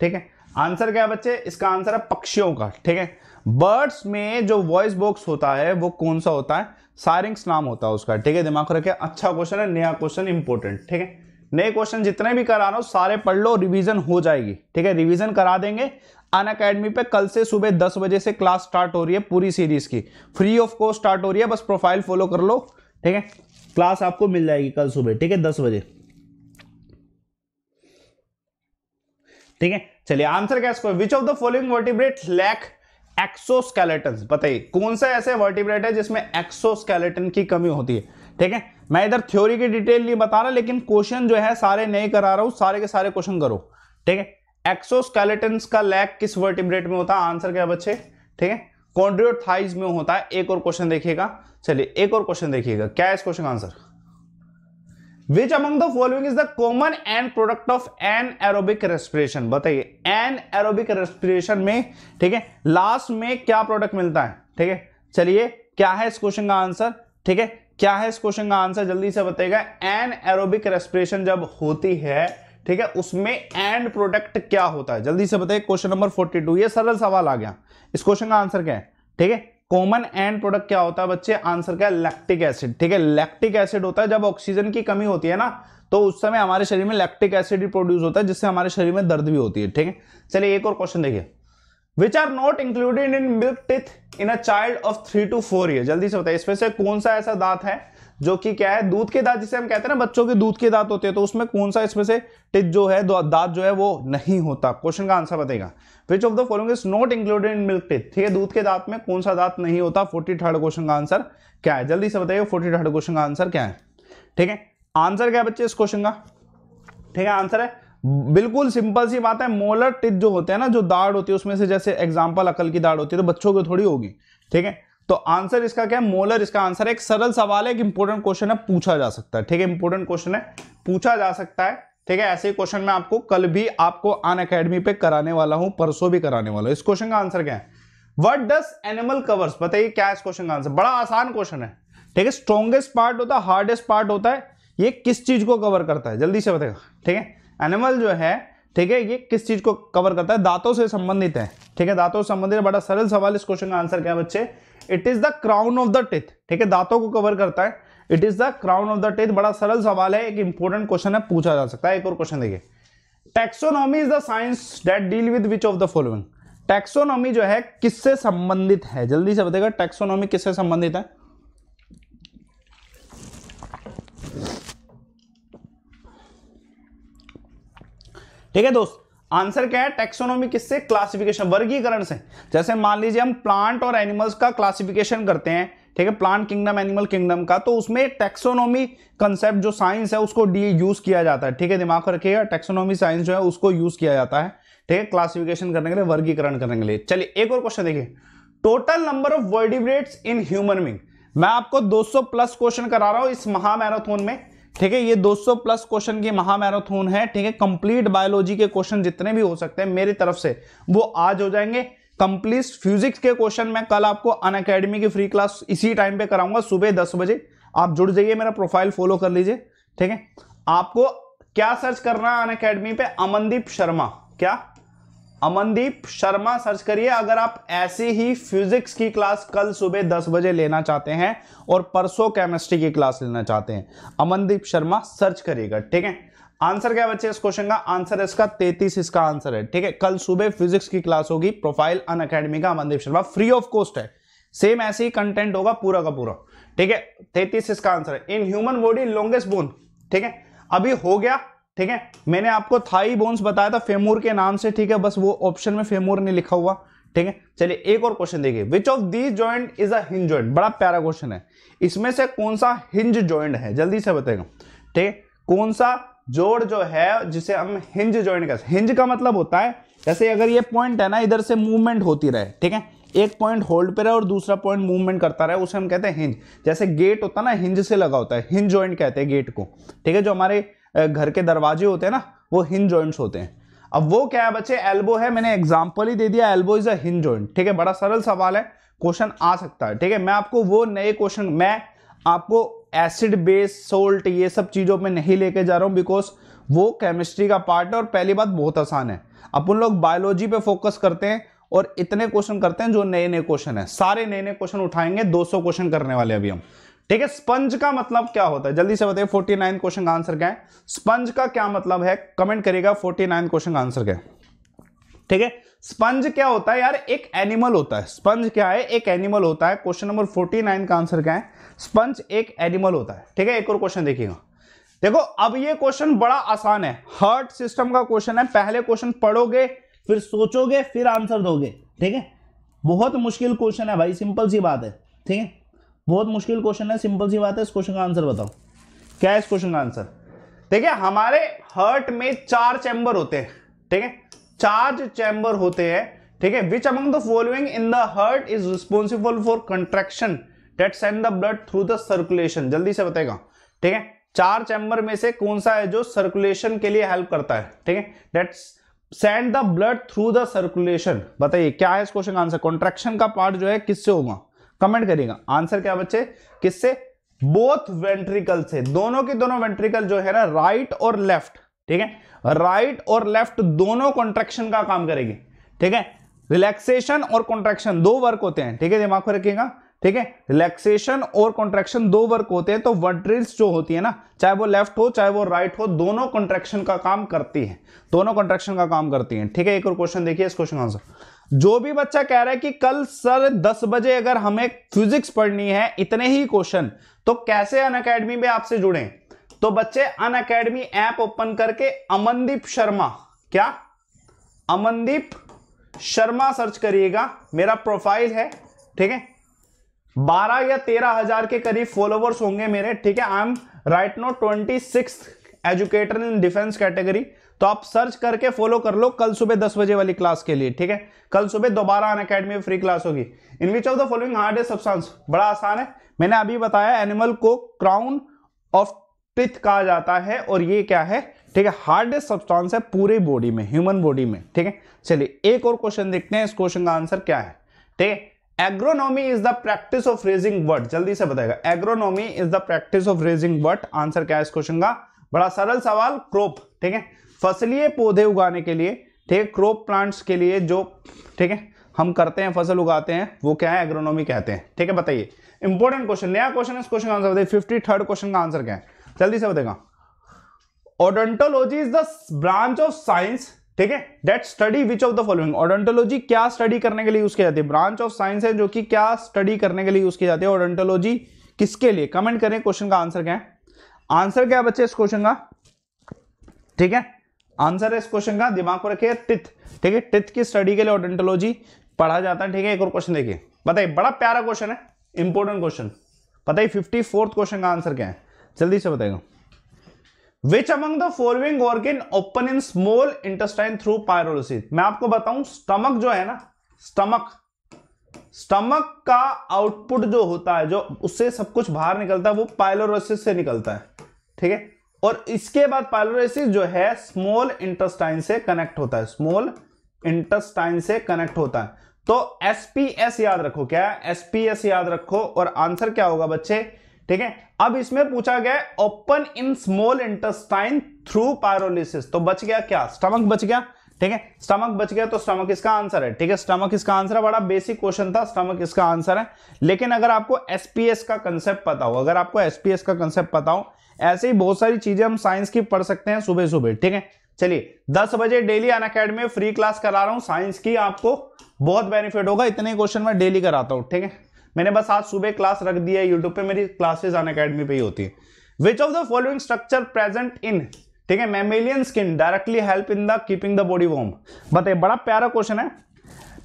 ठीक है आंसर क्या है बच्चे इसका आंसर है पक्षियों का ठीक है बर्ड्स में जो वॉइस बॉक्स होता है वो कौन सा होता है सारिंग्स नाम होता है उसका ठीक है दिमाग रखे अच्छा क्वेश्चन है नया क्वेश्चन इंपॉर्टेंट ठीक है नए क्वेश्चन जितने भी करा रहा सारे पढ़ लो रिवीजन हो जाएगी ठीक है रिवीजन करा देंगे अन अकेडमी पे कल से सुबह दस बजे से क्लास स्टार्ट हो रही है पूरी सीरीज की फ्री ऑफ कॉस्ट स्टार्ट हो रही है बस प्रोफाइल फॉलो कर लो ठीक है क्लास आपको मिल जाएगी कल सुबह ठीक है दस बजे ठीक है चलिए आंसर क्या इसको which of the following vertebrate lack exoskeleton बताइए कौन सा ऐसे वर्टिब्रेट है जिसमें एक्सोस्केलेटन की कमी होती है ठीक है मैं इधर थ्योरी की डिटेल नहीं बता रहा लेकिन क्वेश्चन जो है सारे नहीं करा रहा हूं सारे के सारे क्वेश्चन करो ठीक है एक्सोस्केलेटन का लैक किस वर्टिब्रेट में होता है आंसर क्या बच्चे ठीक है कॉन्ड्रियोथाइज में होता है एक और क्वेश्चन देखिएगा चलिए एक और क्वेश्चन देखिएगा क्या है इस क्वेश्चन का answer which among the following is the common end product of anaerobic respiration बताइए एन एरोबिक रेस्पिरेशन में ठीक है लास्ट में क्या प्रोडक्ट मिलता है ठीक है चलिए क्या है इस क्वेश्चन का आंसर ठीक है क्या है इस क्वेश्चन का आंसर जल्दी से बताइएगा एन एरोबिक रेस्पिरेशन जब होती है ठीक है उसमें एंड प्रोडक्ट क्या होता है जल्दी से बताइए क्वेश्चन नंबर फोर्टी टू ये सरल सवाल आ गया इस क्वेश्चन का आंसर क्या है ठीक है कॉमन एंड प्रोडक्ट क्या होता है बच्चे आंसर क्या लैक्टिक एसिड ठीक है लैक्टिक एसिड होता है जब ऑक्सीजन की कमी होती है ना तो उस समय हमारे शरीर में लैक्टिक एसिड भी प्रोड्यूस होता है जिससे हमारे शरीर में दर्द भी होती है ठीक है चलिए एक और क्वेश्चन देखिए which are not included in milk teeth in a child of three two four year जल्दी से बताइए इसमें से कौन सा ऐसा दांत है जो कि क्या है दूध के दांत जिसे हम कहते हैं ना बच्चों के दूध के दांत होते हैं तो उसमें कौन सा इसमें से टिच जो है दांत जो है वो नहीं होता क्वेश्चन का आंसर बताएगा which of the following is not included in milk teeth ठीक है दूध के दांत में कौन सा दांत नहीं होता फोर्टी थर्ड क्वेश्चन का आंसर क्या है जल्दी से बताइए फोर्टी थर्ड क्वेश्चन का आंसर क्या है ठीक है आंसर क्या है बच्चे इस क्वेश्चन का ठीक है आंसर है बिल्कुल सिंपल सी बात है मोलर टिथ जो होते हैं ना जो दाढ़ होती है उसमें से जैसे एग्जाम्पल अकल की दाढ़ होती है तो बच्चों को थोड़ी होगी ठीक है तो आंसर इसका क्या है मोलर इसका आंसर है एक सरल सवाल है एक क्वेश्चन है पूछा जा सकता है ठीक है इंपोर्टेंट क्वेश्चन है पूछा जा सकता है ठीक है ऐसे क्वेश्चन में आपको कल भी आपको अन अकेडमी पे कराने वाला हूं परसों भी कराने वाला हूं इस क्वेश्चन का आंसर क्या है वट डस एनिमल कवर्स बताइए क्या इस क्वेश्चन का आंसर बड़ा आसान क्वेश्चन है ठीक है स्ट्रॉन्गेस्ट पार्ट होता है हार्डेस्ट पार्ट होता है ये किस चीज को कवर करता है जल्दी से बताएगा ठीक है एनिमल जो है ठीक है ये किस चीज को कवर करता है दांतों से संबंधित है ठीक है दांतों से संबंधित बड़ा सरल सवाल इस क्वेश्चन का आंसर क्या है बच्चे it is the crown of the teeth ठीक है दांतों को कवर करता है it is the crown of the teeth बड़ा सरल सवाल है एक इंपॉर्टेंट क्वेश्चन है पूछा जा सकता है एक और क्वेश्चन देखिए taxonomy is the science that deal with which of the following taxonomy जो है किससे संबंधित है जल्दी से बताएगा टेक्सोनॉमी किससे संबंधित है ठीक है दोस्त आंसर क्या है टेक्सोनोमी किससे क्लासिफिकेशन वर्गीकरण से जैसे मान लीजिए हम प्लांट और एनिमल्स का क्लासिफिकेशन करते हैं ठीक है प्लांट किंगडम एनिमल किंगडम का तो उसमें टेक्सोनोमी कंसेप्ट जो साइंस है उसको डी यूज किया जाता है ठीक है दिमाग रखिएगा टेक्सोनोमी साइंस जो है उसको यूज किया जाता है ठीक है क्लासिफिकेशन करने के लिए वर्गीकरण करने के लिए चलिए एक और क्वेश्चन देखिए total number of vertebrates in human मिंग मैं आपको 200 प्लस क्वेश्चन करा रहा हूं इस महामैराथन में ठीक है ये 200 प्लस क्वेश्चन की महामैराथन है ठीक है कंप्लीट बायोलॉजी के क्वेश्चन जितने भी हो सकते हैं मेरी तरफ से वो आज हो जाएंगे कंप्लीट फिजिक्स के क्वेश्चन मैं कल आपको अन अकेडमी की फ्री क्लास इसी टाइम पे कराऊंगा सुबह दस बजे आप जुड़ जाइए मेरा प्रोफाइल फॉलो कर लीजिए ठीक है आपको क्या सर्च करना है अन अकेडमी पे अमनदीप शर्मा क्या अमनदीप शर्मा सर्च करिए अगर आप ऐसे ही फिजिक्स की क्लास कल सुबह दस बजे लेना चाहते हैं और परसों केमिस्ट्री की क्लास लेना चाहते हैं अमनदीप शर्मा सर्च करिएगा ठीक है आंसर क्या बच्चे इस क्वेश्चन का आंसर इसका तैतीस इसका आंसर है ठीक है कल सुबह फिजिक्स की क्लास होगी प्रोफाइल अन अकेडमी का Amandeep Sharma free of cost है सेम ऐसे ही कंटेंट होगा पूरा का पूरा ठीक है तैतीस इसका आंसर है in human body longest bone ठीक है अभी हो गया ठीक है मैंने आपको थाई बोन्स बताया था फेमोर के नाम से ठीक है बस वो ऑप्शन में फेमोर ने लिखा हुआ ठीक है चलिए एक और क्वेश्चन देखिए which of these joint is hinge joint बड़ा प्यारा क्वेश्चन है इसमें से कौन सा हिंज ज्वाइंट है जल्दी से बताएगा ठीक है कौन सा जोड़ जो है जिसे हम हिंज ज्वाइंट कहते हैं हिंज का मतलब होता है जैसे अगर ये पॉइंट है ना इधर से मूवमेंट होती रहे ठीक है एक पॉइंट होल्ड पे रहे और दूसरा पॉइंट मूवमेंट करता रहे उसे हम कहते हैं हिंज जैसे गेट होता है ना हिंज से लगा होता है हिंज ज्वाइंट कहते हैं गेट को ठीक है जो हमारे घर के दरवाजे होते हैं ना वो हिंज जॉइंट्स होते हैं अब वो क्या है बच्चे एल्बो है मैंने एग्जाम्पल ही दे दिया elbow is a hinge joint ठीक है बड़ा सरल सवाल है क्वेश्चन आ सकता है ठीक है मैं आपको वो नए क्वेश्चन मैं आपको एसिड बेस सोल्ट ये सब चीज़ों में नहीं लेके जा रहा हूं बिकॉज वो केमिस्ट्री का पार्ट है और पहली बात बहुत आसान है अपन लोग बायोलॉजी पे फोकस करते हैं और इतने क्वेश्चन करते हैं जो नए नए क्वेश्चन है सारे नए नए क्वेश्चन उठाएंगे 200 क्वेश्चन करने वाले अभी हम ठीक है स्पंज का मतलब क्या होता है जल्दी से बताइए फोर्टी नाइन क्वेश्चन का आंसर क्या है स्पंज का क्या मतलब है कमेंट करिएगा फोर्टी नाइन क्वेश्चन का आंसर क्या है ठीक है स्पंज क्या होता है यार एक एनिमल होता है स्पंज क्या है एक एनिमल होता है क्वेश्चन नंबर नाइन का आंसर क्या है स्पंज एक एनिमल होता है ठीक है एक और क्वेश्चन देखिएगा देखो अब ये क्वेश्चन बड़ा आसान है हर्ट सिस्टम का क्वेश्चन है पहले क्वेश्चन पढ़ोगे फिर सोचोगे फिर आंसर दोगे ठीक है बहुत मुश्किल क्वेश्चन है भाई सिंपल सी बात है ठीक है बहुत मुश्किल क्वेश्चन है सिंपल सी बात है इस क्वेश्चन का आंसर बताओ क्या है इस क्वेश्चन का आंसर ठीक है हमारे हर्ट में चार चैम्बर होते हैं ठीक है चार चैम्बर होते हैं ठीक है which among the following in the heart is responsible for contraction that send the blood through the circulation जल्दी से बताएगा ठीक है चार चैम्बर में से कौन सा है जो सर्कुलेशन के लिए हेल्प करता है ठीक है that send the blood through the circulation बताइए क्या है इस क्वेश्चन का आंसर कॉन्ट्रेक्शन का पार्ट जो है किससे होगा कमेंट करिएगा आंसर क्या बच्चे किससे बोथ वेंट्रिकल से दोनों के दोनों वेंट्रिकल जो है ना राइट और लेफ्ट ठीक है राइट और लेफ्ट दोनों कॉन्ट्रेक्शन का काम करेगी ठीक है रिलैक्सेशन और कॉन्ट्रेक्शन दो वर्क होते हैं ठीक है दिमाग को रखिएगा ठीक है रिलैक्सेशन और कॉन्ट्रेक्शन दो वर्क होते हैं तो वर्ट्रिल्स जो होती है ना चाहे वो लेफ्ट हो चाहे वो राइट हो दोनों कॉन्ट्रेक्शन का काम करती है दोनों कॉन्ट्रेक्शन का काम करती है ठीक है एक और क्वेश्चन देखिए इस क्वेश्चन का आंसर जो भी बच्चा कह रहा है कि कल सर 10 बजे अगर हमें फिजिक्स पढ़नी है इतने ही क्वेश्चन तो कैसे अन अकेडमी में आपसे जुड़े तो बच्चे अन अकेडमी ऐप ओपन करके अमनदीप शर्मा क्या अमनदीप शर्मा सर्च करिएगा मेरा प्रोफाइल है ठीक है बारह या तेरह हजार के करीब फॉलोवर्स होंगे मेरे ठीक है I am right no twenty six educator in defence category तो आप सर्च करके फॉलो कर लो कल सुबह दस बजे वाली क्लास के लिए ठीक है कल सुबह दोबारा अन अकेडमी फ्री क्लास होगी in which of the following hard substance बड़ा आसान है मैंने अभी बताया एनिमल को क्राउन ऑफ टिथ कहा जाता है और ये क्या है ठीक है हार्डेस्ट सब्सटेंस है पूरे बॉडी में ह्यूमन बॉडी में ठीक है चलिए एक और क्वेश्चन देखते हैं इस क्वेश्चन का आंसर क्या है ठीक है agronomy is the practice of raising bird जल्दी से बताएगा agronomy is the practice of raising bird answer क्या है इस क्वेश्चन का बड़ा सरल सवाल क्रॉप ठीक है फसलीय पौधे उगाने के लिए ठीक है क्रॉप प्लांट्स के लिए जो ठीक है हम करते हैं फसल उगाते हैं वो क्या है एग्रोनॉमी कहते हैं ठीक है बताइए इंपॉर्टेंट क्वेश्चन नया क्वेश्चन इस क्वेश्चन का आंसर बताइए फिफ्टी थर्ड क्वेश्चन का आंसर क्या है जल्दी से बताएगा odontology is the branch of science ठीक है that study which of the following odontology क्या स्टडी करने के लिए यूज की जाती है ब्रांच ऑफ साइंस है जो कि क्या स्टडी करने के लिए यूज की जाती है ओडेंटोलॉजी किसके लिए कमेंट करें क्वेश्चन का आंसर क्या है आंसर क्या है बच्चे इस क्वेश्चन का ठीक है आंसर है इस क्वेश्चन का दिमाग को रखिए टिथ ठीक है टिथ की स्टडी के लिए ऑडेंटोलॉजी पढ़ा जाता है ठीक है एक और क्वेश्चन देखिए बताइए बड़ा प्यारा क्वेश्चन है इंपॉर्टेंट क्वेश्चन बताइए फिफ्टी फोर्थ क्वेश्चन का आंसर क्या है जल्दी से बताएगा which among the following organ open in small intestine through pyrolysis मैं आपको बताऊं स्टमक जो है ना स्टमक स्टमक का आउटपुट जो होता है जो उससे सब कुछ बाहर निकलता है वो पायलोरोसिस से निकलता है ठीक है और इसके बाद पायलोरेसिस जो है स्मॉल इंटेस्टाइन से कनेक्ट होता है स्मॉल इंटेस्टाइन से कनेक्ट होता है तो एसपीएस याद रखो क्या एसपीएस याद रखो और आंसर क्या होगा बच्चे ठीक है अब इसमें पूछा गया open in small intestine through pyrolysis तो बच गया क्या स्टमक बच गया ठीक है स्टमक बच गया तो स्टमक इसका आंसर है ठीक है स्टमक इसका आंसर है बड़ा बेसिक क्वेश्चन था स्टमक इसका आंसर है लेकिन अगर आपको एसपीएस का कंसेप्ट पता हो अगर आपको एसपीएस का कंसेप्ट पता हो ऐसे ही बहुत सारी चीजें हम साइंस की पढ़ सकते हैं सुबह सुबह ठीक है चलिए 10 बजे डेली अन अकेडमी में फ्री क्लास करा रहा हूँ साइंस की आपको बहुत बेनिफिट होगा इतने क्वेश्चन में डेली कराता हूँ ठीक है मैंने बस आज सुबह क्लास रख दिया है यूट्यूब पे मेरी क्लासेस अन अकेडमी पे ही होती है which of the following structure present in ठीक है mammalian skin directly help in the keeping the body warm बताइए बड़ा प्यारा क्वेश्चन है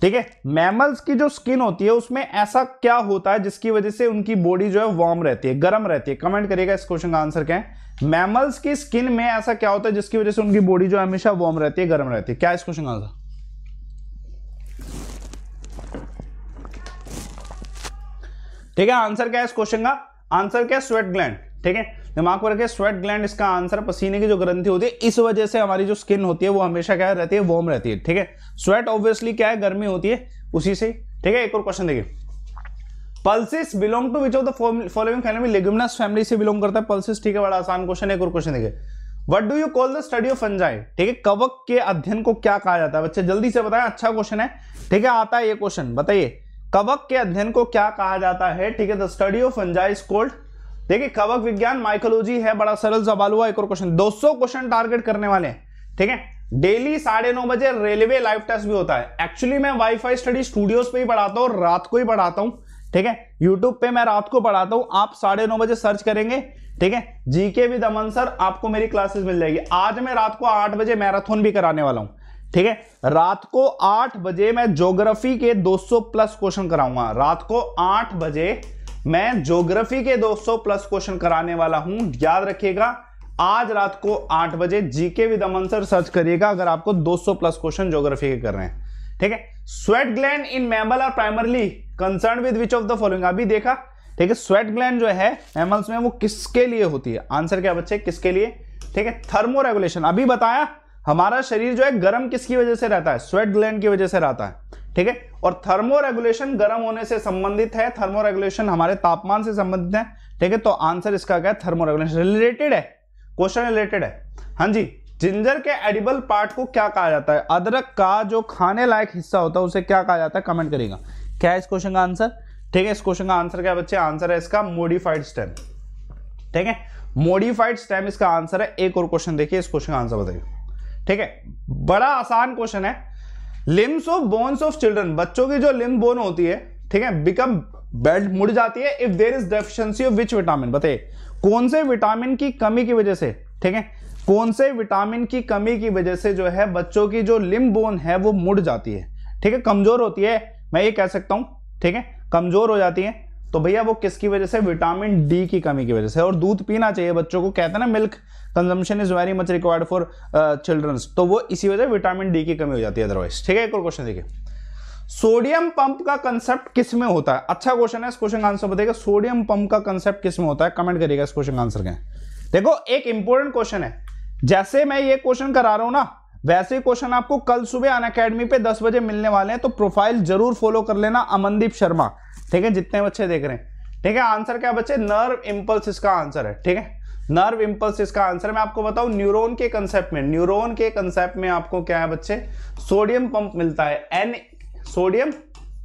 ठीक है मैमल्स की जो स्किन होती है उसमें ऐसा क्या होता है जिसकी वजह से उनकी बॉडी जो है वार्म रहती है गर्म रहती है कमेंट करिएगा इस क्वेश्चन का आंसर क्या है मैमल्स की स्किन में ऐसा क्या होता है जिसकी वजह से उनकी बॉडी जो है हमेशा वार्म रहती है गर्म रहती है क्या इस क्वेश्चन का आंसर ठीक है आंसर क्या है इस क्वेश्चन का आंसर क्या है स्वेट ग्लैंड ठीक है दिमाग पर रखे स्वेट ग्लैंड इसका आंसर पसीने की जो ग्रंथि होती है इस वजह से हमारी जो स्किन होती है वो हमेशा क्या रहती है वॉर्म रहती है ठीक है स्वेट ऑब्वियसली क्या है गर्मी होती है उसी से ठीक है एक और क्वेश्चन देखिए pulses belong to which of the following family leguminous family से बिलोंग करता है पल्सिस ठीक है बड़ा आसान क्वेश्चन एक और क्वेश्चन देखिए what do you call the study of fungi ठीक है कवक के अध्ययन को क्या कहा जाता है बच्चे जल्दी से बताएं अच्छा क्वेश्चन है ठीक है आता है ये क्वेश्चन बताइए कवक के अध्ययन को क्या कहा जाता है ठीक है the study of fungi is called देखिए कवक विज्ञान माइकोलॉजी है बड़ा सरल सवाल हुआ एक और क्वेश्चन 200 क्वेश्चन टारगेट करने वाले हैं ठीक है डेली साढ़े नौ बजे रेलवे लाइव टेस्ट भी होता है एक्चुअली मैं वाईफाई स्टडी स्टूडियोज पे ही पढ़ाता हूँ रात को ही पढ़ाता हूँ ठीक है यूट्यूब पे मैं रात को पढ़ाता हूँ आप साढ़े नौ बजे सर्च करेंगे ठीक है जीके विद अमन सर आपको मेरी क्लासेस मिल जाएगी आज मैं रात को आठ बजे मैराथन भी कराने वाला हूँ ठीक है रात को आठ बजे मैं ज्योग्राफी के सौ प्लस क्वेश्चन कराऊंगा रात को आठ बजे मैं ज्योग्राफी के 200 प्लस क्वेश्चन कराने वाला हूं याद रखिएगा आज रात को 8 बजे जीके विद अमन सर्च करिएगा अगर आपको 200 प्लस क्वेश्चन ज्योग्राफी के कर रहे हैं ठीक है sweat gland in mammal are primarily concern with which of the following अभी देखा ठीक है स्वेट ग्लैंड जो है मैमल्स में वो किसके लिए होती है आंसर क्या बच्चे किसके लिए ठीक है थर्मो रेगुलेशन अभी बताया हमारा शरीर जो है गर्म किसकी वजह से रहता है स्वेट ग्लैंड की वजह से रहता है ठीक है और थर्मो रेगुलेशन गर्म होने से संबंधित है थर्मो रेगुलेशन हमारे तापमान से संबंधित है ठीक है तो आंसर इसका क्या है थर्मो रेगुलेशन रिलेटेड है क्वेश्चन रिलेटेड है हाँ जी जिंजर के एडिबल पार्ट को क्या कहा जाता है अदरक का जो खाने लायक हिस्सा होता है उसे क्या कहा जाता है कमेंट करेगा क्या है इस क्वेश्चन का आंसर ठीक है इस क्वेश्चन का आंसर क्या बच्चे आंसर है इसका मोडिफाइड स्टेम ठीक है मोडिफाइड स्टेम इसका आंसर है एक और क्वेश्चन देखिए इस क्वेश्चन का आंसर बताइए ठीक है बड़ा आसान क्वेश्चन है limbs of bones of children बच्चों की जो लिम्ब बोन होती है ठीक है बिकम बेल्ट मुड़ जाती है if there is deficiency of which vitamin बताइए कौन से विटामिन की कमी की वजह से ठीक है कौन से विटामिन की कमी की वजह से जो है बच्चों की जो लिम बोन है वो मुड़ जाती है ठीक है कमजोर होती है मैं ये कह सकता हूं ठीक है कमजोर हो जाती है तो भैया वो किसकी वजह से विटामिन डी की कमी की वजह से और दूध पीना चाहिए बच्चों को कहते हैं ना milk consumption is very much required for childrens तो वो इसी वजह विटामिन डी की कमी हो जाती है अदरवाइज ठीक है एक और क्वेश्चन देखिए सोडियम पंप का कंसेप्ट किस में होता है अच्छा क्वेश्चन है इस क्वेश्चन का आंसर बताइएगा सोडियम पंप का कंसेप्ट किस में होता है कमेंट करिएगा इस क्वेश्चन का आंसर क्या देखो एक इंपॉर्टेंट क्वेश्चन है जैसे मैं ये क्वेश्चन करा रहा हूं ना वैसे क्वेश्चन आपको कल सुबह अन अकेडमी पे 10 बजे मिलने वाले हैं तो प्रोफाइल जरूर फॉलो कर लेना अमनदीप शर्मा ठीक है जितने बच्चे देख रहे हैं ठीक है आंसर क्या बच्चे नर्व इम्पल्स इसका आंसर है ठीक है नर्व इंपल्स इसका आंसर मैं आपको बताऊं न्यूरॉन के कंसेप्ट में न्यूरॉन के कंसेप्ट में आपको क्या है बच्चे सोडियम पंप मिलता है एन सोडियम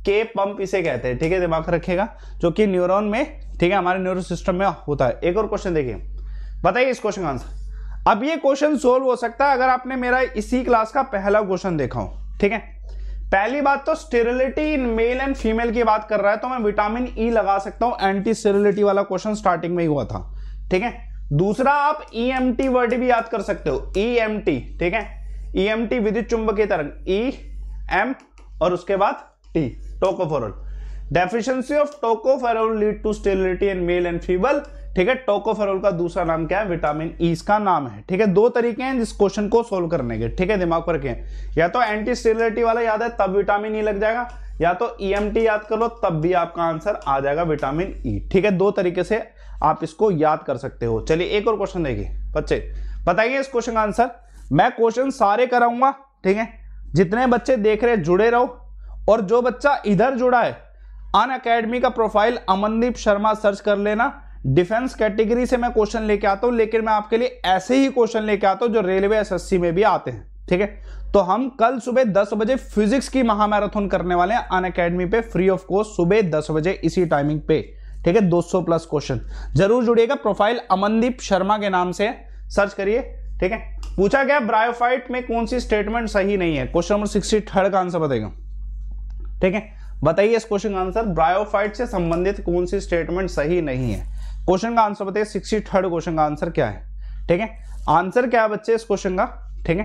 के पंप इसे कहते हैं ठीक है दिमाग रखेगा जो कि न्यूरॉन में ठीक है हमारे न्यूरो सिस्टम में होता है एक और क्वेश्चन देखिए बताइए इस क्वेश्चन का आंसर अब ये क्वेश्चन सोल्व हो सकता है अगर आपने मेरा इसी क्लास का पहला क्वेश्चन देखा हो ठीक है पहली बात तो sterility in male and female की बात कर रहा है तो मैं विटामिन ई e लगा सकता हूं एंटी स्टेरिलिटी वाला क्वेश्चन स्टार्टिंग में ही हुआ था ठीक है दूसरा आप ई एम टी वर्ड भी याद कर सकते हो ई एम टी ठीक है ई एम टी विद्युत चुंबकीय तरंग ई e, एम और उसके बाद T tocopherol deficiency of tocopherol lead to sterility in male and female ठीक है टोकोफेरोल का दूसरा नाम क्या है विटामिन ई e इसका नाम है ठीक है दो तरीके हैं इस क्वेश्चन को सोल्व करने के ठीक है दिमाग पर के या तो एंटी स्टेरिलिटी वाला याद है तब विटामिन ई e लग जाएगा या तो ई e याद कर लो तब भी आपका आंसर आ जाएगा विटामिन ई e, ठीक है दो तरीके से आप इसको याद कर सकते हो चलिए एक और क्वेश्चन देखिए बच्चे बताइए इस क्वेश्चन का आंसर मैं क्वेश्चन सारे कराऊंगा ठीक है जितने बच्चे देख रहे जुड़े रहो और जो बच्चा इधर जुड़ा है अन अकेडमी का प्रोफाइल अमनदीप शर्मा सर्च कर लेना डिफेंस कैटेगरी से मैं क्वेश्चन लेके आता हूं लेकिन मैं आपके लिए ऐसे ही क्वेश्चन लेके आता हूं जो रेलवे एसएससी में भी आते हैं ठीक है तो हम कल सुबह 10 बजे फिजिक्स की महामैराथन करने वाले हैं अन अकेडमी पे फ्री ऑफ कॉस्ट सुबह 10 बजे इसी टाइमिंग पे ठीक है 200 प्लस क्वेश्चन जरूर जुड़िएगा प्रोफाइल अमनदीप शर्मा के नाम से सर्च करिए ठीक है पूछा गया ब्रायोफाइट में कौन सी स्टेटमेंट सही नहीं है क्वेश्चन नंबर सिक्सटी थर्ड का आंसर बताएगा ठीक है बताइए इस क्वेश्चन का आंसर ब्रायोफाइट से संबंधित कौन सी स्टेटमेंट सही नहीं है क्वेश्चन का आंसर बताइए सिक्सटी थर्ड क्वेश्चन का आंसर क्या है ठीक है आंसर क्या है बच्चे इस क्वेश्चन का ठीक है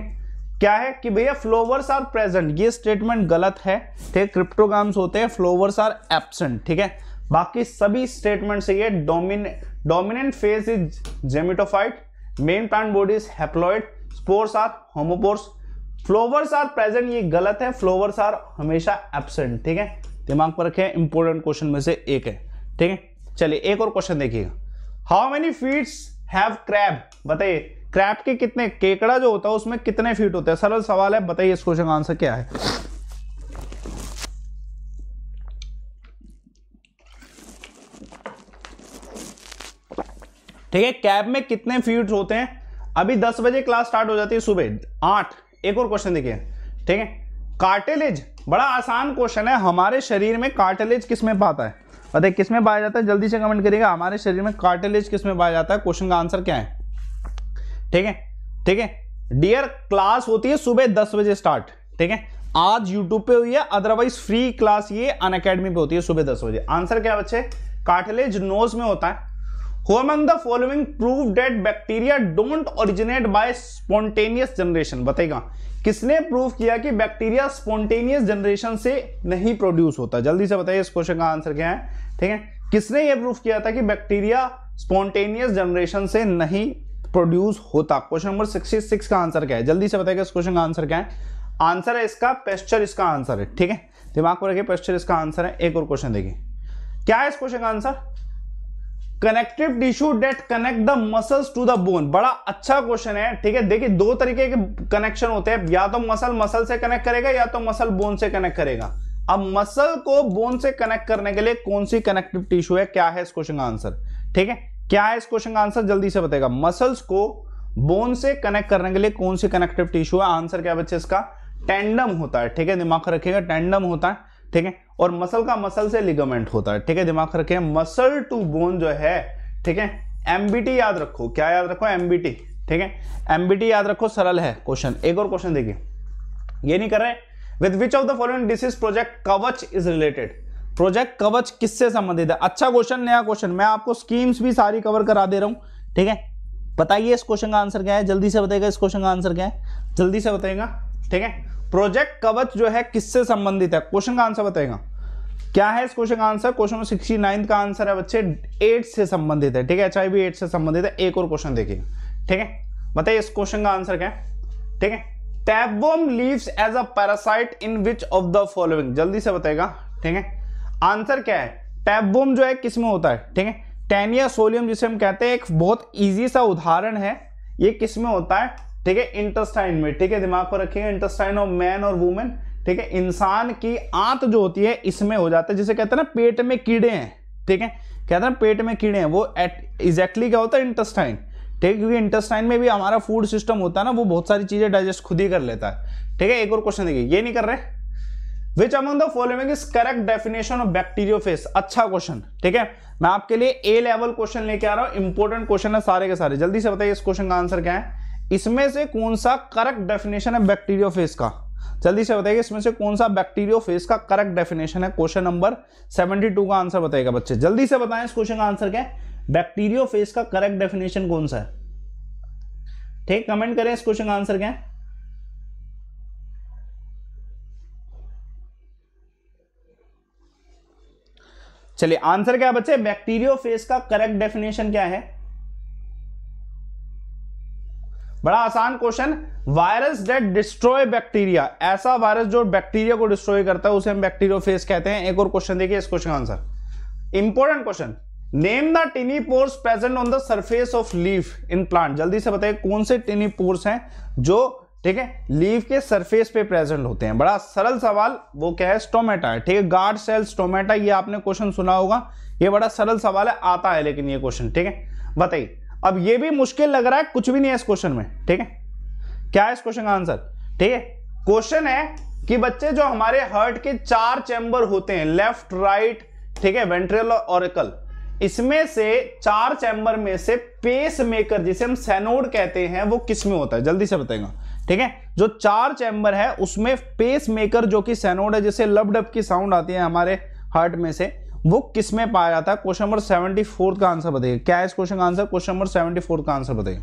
क्या है कि भैया फ्लोवर्स आर प्रेजेंट ये स्टेटमेंट गलत है ठीक है क्रिप्टोग्राम्स होते हैं फ्लोवर्स आर एब्सेंट ठीक है बाकी सभी स्टेटमेंट से ये dominant phase is gametophyte main plant body haploid spores are homospores flowers are present ये गलत है फ्लोवर्स आर हमेशा एबसेंट ठीक है दिमाग पर रखें इंपॉर्टेंट क्वेश्चन में से एक है ठीक है चलिए एक और क्वेश्चन देखिएगा how many feets have crab बताइए क्रैब के कितने केकड़ा जो होता है उसमें कितने फीट होते हैं सरल सवाल है बताइए इस क्वेश्चन का आंसर क्या है ठीक है कैब में कितने फ्यूट होते हैं अभी दस बजे क्लास स्टार्ट हो जाती है सुबह आठ एक और क्वेश्चन देखिए ठीक है कार्टेलेज बड़ा आसान क्वेश्चन है हमारे शरीर में कार्टेलेज किस में पाता है बताइए किस में पाया जाता है जल्दी से कमेंट करिएगा हमारे शरीर में कार्टेलेज किस में पाया जाता है क्वेश्चन का आंसर क्या है ठीक है ठीक है डियर क्लास होती है सुबह दस बजे स्टार्ट ठीक है आज यूट्यूब पे हुई है अदरवाइज फ्री क्लास ये अन अकेडमी पे होती है सुबह दस बजे आंसर क्या बच्चे कार्टिलेज नोज में होता है who among the following proved that bacteria don't originate by spontaneous बताएगा किसने प्रूव किया कि बैक्टीरिया स्पॉन्टेनियस जनरेशन से नहीं प्रोड्यूस होता जल्दी से बताइए इस क्वेश्चन का आंसर क्या है ठीक है किसने ये प्रूफ किया था कि बैक्टीरिया स्पॉन्टेनियस जनरेशन से नहीं प्रोड्यूस होता क्वेश्चन नंबर 66 का आंसर क्या है जल्दी से बताएगा इस क्वेश्चन का आंसर क्या है आंसर है इसका पेस्टर इसका आंसर है ठीक है दिमाग को रखिए पेस्टर इसका आंसर है एक और क्वेश्चन देखिए क्या है इस क्वेश्चन का answer connective tissue that connect the muscles to the bone बड़ा अच्छा क्वेश्चन है ठीक है देखिए दो तरीके के कनेक्शन होते हैं या तो मसल मसल से कनेक्ट करेगा या तो मसल बोन से कनेक्ट करेगा अब मसल को बोन से कनेक्ट करने के लिए कौन सी कनेक्टिव टिश्यू है क्या है इस क्वेश्चन का आंसर ठीक है क्या है इस क्वेश्चन का आंसर जल्दी से बताएगा मसल्स को बोन से कनेक्ट करने के लिए कौन सी कनेक्टिव टिश्यू है आंसर क्या बच्चे इसका टेंडम होता है ठीक है दिमाग रखिएगा टेंडम होता है ठीक है और मसल का मसल से लिगामेंट होता है ठीक है दिमाग रखे मसल टू बोन जो है ठीक है एमबीटी याद रखो क्या याद रखो एमबीटी ठीक है एमबीटी याद रखो सरल है क्वेश्चन एक और क्वेश्चन देखिए ये नहीं कर रहे with which of the following disease project Kavach is related project Kavach किससे संबंधित है अच्छा क्वेश्चन नया क्वेश्चन मैं आपको स्कीम्स भी सारी कवर करा दे रहा हूं ठीक है बताइए इस क्वेश्चन का आंसर क्या है जल्दी से बताएगा इस क्वेश्चन का आंसर क्या है जल्दी से बताएगा ठीक है प्रोजेक्ट कवच जो है किससे संबंधित है क्वेश्चन का आंसर बताएगा क्या है इस क्वेश्चन का answer question number sixty nine का आंसर है बच्चे एट से संबंधित है ठीक है एच आई वी एट से संबंधित है एक और क्वेश्चन देखिए ठीक है बताइए इस क्वेश्चन का आंसर क्या है ठीक है tapeworm lives as a parasite in which of the following जल्दी से बताएगा ठीक है आंसर क्या है टैपवर्म जो है किस में होता है ठीक है टेनिया सोलियम जिसे हम कहते हैं एक बहुत ईजी सा उदाहरण है ये किस में होता है ठीक है इंटस्टाइन में ठीक है दिमाग पर रखिएगा इंटस्टाइन ऑफ मैन और वुमेन ठीक है इंसान की आंत जो होती है इसमें हो जाता है जिसे कहते हैं ना पेट में कीड़े हैं ठीक है कहते हैं पेट में कीड़े हैं वो एट एग्जैक्टली क्या होता है इंटस्टाइन ठीक है क्योंकि इंटेस्टाइन में भी हमारा फूड सिस्टम होता है ना वो बहुत सारी चीजें डाइजेस्ट खुद ही कर लेता है ठीक है एक और क्वेश्चन देखिए ये नहीं कर रहे which among the following is correct definition of phage अच्छा क्वेश्चन ठीक है मैं आपके लिए ए लेवल क्वेश्चन लेके आ रहा हूं इंपॉर्टेंट क्वेश्चन है सारे के सारे जल्दी से बताइए इस क्वेश्चन का आंसर क्या है इसमें से कौन सा करेक्ट डेफिनेशन है बैक्टीरियोफेज का जल्दी से बताइए इसमें से कौन सा बैक्टीरियोफेज का करेक्ट डेफिनेशन है क्वेश्चन नंबर 72 का आंसर बताएगा बच्चे जल्दी से बताएं इस क्वेश्चन का आंसर क्या है बैक्टीरियोफेज का करेक्ट डेफिनेशन कौन सा है ठीक कमेंट करें इस क्वेश्चन का आंसर क्या है चलिए आंसर क्या है बच्चे बैक्टीरियोफेज का करेक्ट डेफिनेशन क्या है बड़ा आसान question virus that destroy bacteria ऐसा वायरस जो बैक्टीरिया को डिस्ट्रॉय करता है उसे हम बैक्टीरियोफेज कहते हैं एक और क्वेश्चन देखिए इस क्वेश्चन का answer important question name the tiny pores present on the surface of leave in plant जल्दी से बताइए कौन से टिनी पोर्स हैं जो ठीक है लीव के सरफेस पे प्रेजेंट होते हैं बड़ा सरल सवाल वो क्या है स्टोमेटा है ठीक है गार्ड सेल स्टोमेटा ये आपने क्वेश्चन सुना होगा ये बड़ा सरल सवाल है आता है लेकिन ये क्वेश्चन ठीक है बताइए अब ये भी मुश्किल लग रहा है कुछ भी नहीं है इस क्वेश्चन में ठीक है क्या है इस क्वेश्चन का आंसर ठीक है क्वेश्चन है कि बच्चे जो हमारे हर्ट के चार चैम्बर होते हैं लेफ्ट राइट ठीक है वेंट्रल और ऑरिकल इसमें से चार चैंबर में से पेस मेकर जिसे हम सेनोड कहते हैं वो किस में होता है जल्दी से बताएगा ठीक है जो चार चैंबर है उसमें पेस मेकर जो कि सेनोड है जिसे डब की साउंड आती है हमारे हार्ट में से वो किस में पाया जाता है क्वेश्चन नंबर सेवेंटी फोर्थ का आंसर बताइए क्या है इस क्वेश्चन का answer question number seventy fourth का आंसर बताइए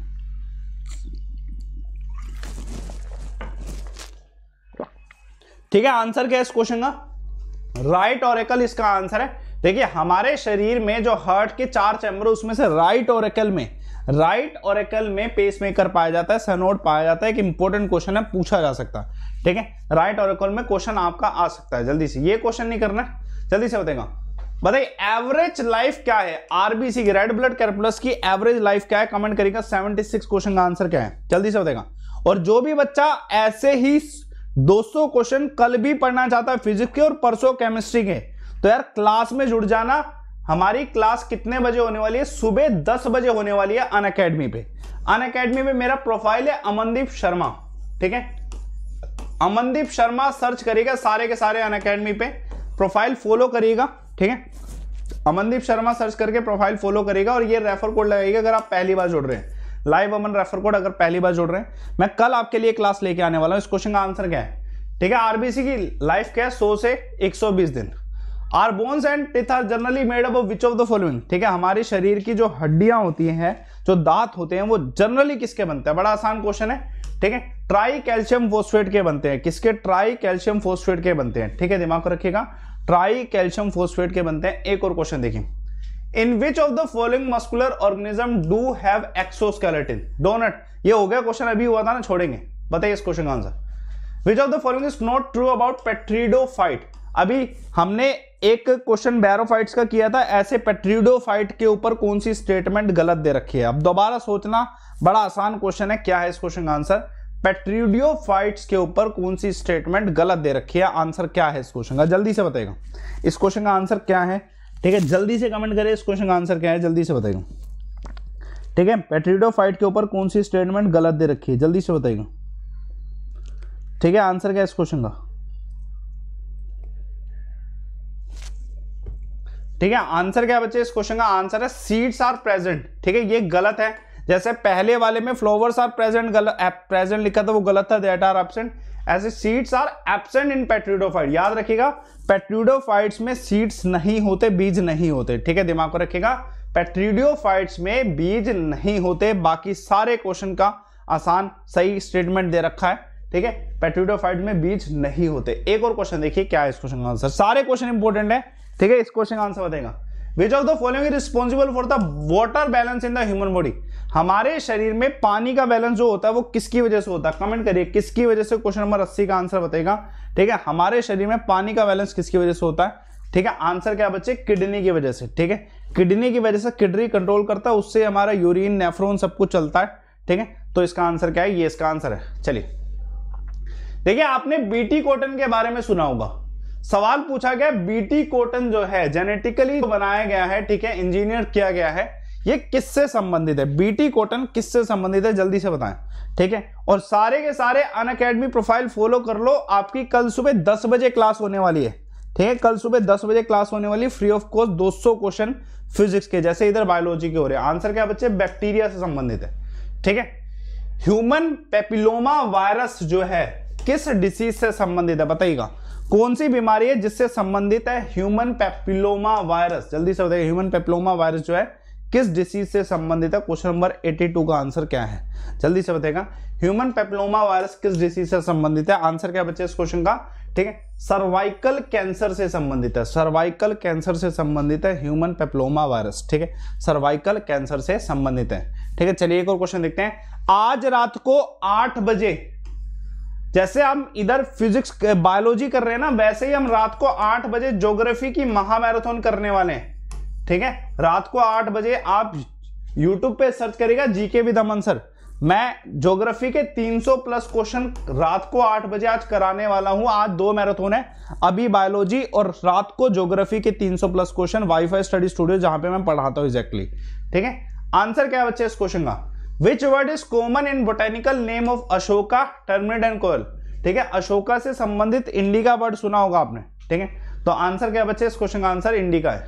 ठीक है आंसर क्या है इस क्वेश्चन का राइट ऑरेकल इसका आंसर है देखिए हमारे शरीर में जो हार्ट के चार चैम्बर उसमें से राइट और में राइट ओरेकल में पेस मेकर पाया जाता है सनोड पाया जाता है एक इंपॉर्टेंट क्वेश्चन है पूछा जा सकता है ठीक है राइट और में क्वेश्चन आपका आ सकता है जल्दी से ये क्वेश्चन नहीं करना जल्दी से बताएगा बताइए एवरेज लाइफ क्या है आरबीसी की रेड ब्लड कैरप्लस की एवरेज लाइफ क्या है कमेंट करेगा 76 क्वेश्चन का आंसर क्या है जल्दी से बताएगा और जो भी बच्चा ऐसे ही 200 क्वेश्चन कल भी पढ़ना चाहता है फिजिक्स के और परसों केमिस्ट्री के तो यार क्लास में जुड़ जाना हमारी क्लास कितने बजे होने वाली है सुबह दस बजे होने वाली है अन अकेडमी पे अन अकेडमी में मेरा प्रोफाइल है अमनदीप शर्मा ठीक है अमनदीप शर्मा सर्च करिएगा सारे के सारे अन अकेडमी पे प्रोफाइल फॉलो करिएगा ठीक है अमनदीप शर्मा सर्च करके प्रोफाइल फॉलो करेगा और ये रेफर कोड लगाएगा अगर आप पहली बार जुड़ रहे हैं लाइव अमन रेफर कोड अगर पहली बार जुड़ रहे हैं मैं कल आपके लिए क्लास लेके आने वाला हूँ इस क्वेश्चन का आंसर क्या है ठीक है आरबीसी की लाइफ क्या है सौ से एक सौ बीस दिन are bones and teeth are generally made up of which of the following ठीक है हमारे शरीर की जो हड्डियां होती हैं जो दांत होते हैं वो जनरली किसके बनते हैं बड़ा आसान क्वेश्चन है ठीक है ट्राई कैल्शियम फोस्फेट के बनते हैं किसके ट्राई कैल्शियम फोस्फेट के बनते हैं ठीक है दिमाग को रखिएगा ट्राई कैल्शियम फोस्फेट के बनते हैं एक और क्वेश्चन देखिए in which of the following muscular organism do have exoskeleton do not ये हो गया क्वेश्चन अभी हुआ था ना छोड़ेंगे बताइए इस क्वेश्चन का answer which of the following is not true about pteridophyte अभी हमने एक क्वेश्चन बैरोफाइट्स का किया था ऐसे पेट्रीडोफाइट के ऊपर कौन सी स्टेटमेंट गलत दे रखी है अब दोबारा सोचना बड़ा आसान क्वेश्चन है क्या है इस क्वेश्चन का आंसर पेट्रीडियोफाइट्स के ऊपर कौन सी स्टेटमेंट गलत दे रखी है आंसर क्या है इस क्वेश्चन का जल्दी से बताएगा इस क्वेश्चन का आंसर क्या है ठीक है जल्दी से कमेंट करें इस क्वेश्चन का आंसर क्या है जल्दी से बताएगा ठीक है पेट्रीडोफाइट के ऊपर कौन सी स्टेटमेंट गलत दे रखी है जल्दी से बताएगा ठीक है आंसर क्या है इस क्वेश्चन का ठीक है आंसर क्या बच्चे इस क्वेश्चन का आंसर है सीड्स आर प्रेजेंट ठीक है ये गलत है जैसे पहले वाले में फ्लोवर्स आर प्रेजेंट प्रेजेंट लिखा था वो गलत था दैट आर एबसेंट ऐसे seeds are absent in pteridophyte याद रखिएगा पेट्रीडोफाइट्स में सीड्स नहीं होते बीज नहीं होते ठीक है दिमाग को रखिएगा पेट्रीडियोफाइट्स में बीज नहीं होते बाकी सारे क्वेश्चन का आसान सही स्टेटमेंट दे रखा है ठीक है पेट्रीडोफाइट में बीज नहीं होते एक और क्वेश्चन देखिए क्या है इस क्वेश्चन का आंसर सारे क्वेश्चन इंपॉर्टेंट है ठीक है इस क्वेश्चन का आंसर बताएगा which of the following responsible for the water balance in the human body हमारे शरीर में पानी का बैलेंस जो होता है वो किसकी वजह से होता है कमेंट करिए किसकी वजह से क्वेश्चन नंबर अस्सी का आंसर बताएगा ठीक है हमारे शरीर में पानी का बैलेंस किसकी वजह से होता है ठीक है आंसर क्या बच्चे किडनी की वजह से ठीक है किडनी की वजह से किडनी कंट्रोल करता है उससे हमारा यूरिन नेफ्रोन सब कुछ चलता है ठीक है तो इसका आंसर क्या है ये इसका आंसर है चलिए देखिए आपने बीटी कॉटन के बारे में सुना होगा सवाल पूछा गया बीटी कोटन जो है जेनेटिकली तो बनाया गया है ठीक है इंजीनियर किया गया है ये किससे संबंधित है बीटी कोटन किससे संबंधित है जल्दी से बताएं ठीक है और सारे के सारे अन अकेडमी प्रोफाइल फॉलो कर लो आपकी कल सुबह दस बजे क्लास होने वाली है ठीक है कल सुबह दस बजे क्लास होने वाली फ्री ऑफ कॉस्ट दो क्वेश्चन फिजिक्स के जैसे इधर बायोलॉजी के हो रहे हैं आंसर क्या बच्चे बैक्टीरिया से संबंधित है ठीक है ह्यूमन पेपिलोमा वायरस जो है किस डिसीज से संबंधित है बताइएगा कौन सी बीमारी है जिससे संबंधित है ह्यूमन पेपिलोमा वायरस जल्दी से बताइए ह्यूमन पेपिलोमा वायरस जो है किस डिसीज से संबंधित है क्वेश्चन नंबर 82 का आंसर क्या है जल्दी से बताएगा ह्यूमन पेपिलोमा वायरस किस डिसीज से संबंधित है आंसर क्या बच्चे इस क्वेश्चन का ठीक है सर्वाइकल कैंसर से संबंधित है सर्वाइकल कैंसर से संबंधित है ह्यूमन पेपलोमा वायरस ठीक है सर्वाइकल कैंसर से संबंधित है ठीक है चलिए एक और क्वेश्चन देखते हैं आज रात को आठ बजे जैसे हम इधर फिजिक्स बायोलॉजी कर रहे हैं ना वैसे ही हम रात को आठ बजे ज्योग्राफी की महामैराथन करने वाले हैं ठीक है रात को आठ बजे आप यूट्यूब पे सर्च करेगा जीके विद अमन सर मैं ज्योग्राफी के 300 प्लस क्वेश्चन रात को आठ बजे आज कराने वाला हूं आज दो मैराथन है अभी बायोलॉजी और रात को ज्योग्राफी के 300 plus question WiFi study studio जहां पे मैं पढ़ाता हूं एग्जैक्टली exactly, ठीक है आंसर क्या है बच्चे इस क्वेश्चन का which word is common in botanical name of Ashoka terminate and कोयल ठीक है अशोका से संबंधित इंडिका वर्ड सुना होगा आपने ठीक है तो आंसर क्या बच्चे इस क्वेश्चन का आंसर इंडिका है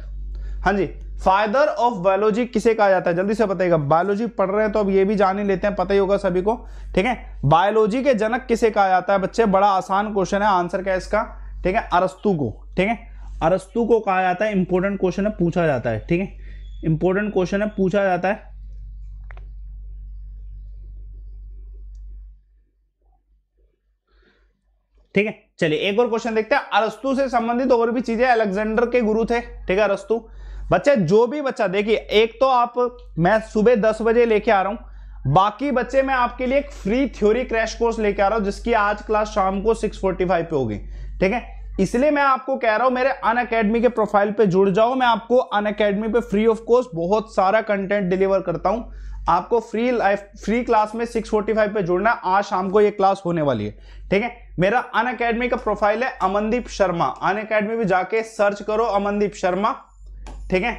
हाँ जी फादर ऑफ बायोलॉजी किसे कहा जाता है जल्दी से बताइएगा बायोलॉजी पढ़ रहे हैं तो अब ये भी जान ही लेते हैं पता ही होगा सभी को ठीक है बायोलॉजी के जनक किसे कहा जाता है बच्चे बड़ा आसान क्वेश्चन है आंसर क्या है इसका ठीक है अरस्तु को ठीक है अरस्तु को कहा जाता है इंपोर्टेंट क्वेश्चन है पूछा जाता है ठीक है इंपोर्टेंट क्वेश्चन है पूछा जाता है ठीक है चलिए एक और क्वेश्चन देखते हैं अरस्तु से संबंधित और भी चीजें अलेक्जेंडर के गुरु थे ठीक है अरस्तु बच्चे जो भी बच्चा देखिए एक तो आप मैं सुबह दस बजे लेके आ रहा हूं बाकी बच्चे मैं आपके लिए एक फ्री थ्योरी क्रैश कोर्स लेके आ रहा हूं जिसकी आज क्लास शाम को 6:45 पे होगी ठीक है इसलिए मैं आपको कह रहा हूं मेरे अन अकेडमी के प्रोफाइल पे जुड़ जाओ मैं आपको अन अकेडमी पे फ्री ऑफ कोर्स बहुत सारा कंटेंट डिलीवर करता हूं आपको फ्री लाइफ फ्री क्लास में फाइव पे जुड़ना आज शाम को ये क्लास होने वाली है ठीक है मेरा अन अकेडमी का प्रोफाइल है अमनदीप शर्मा अन अकेडमी में जाके सर्च करो अमनदीप शर्मा ठीक है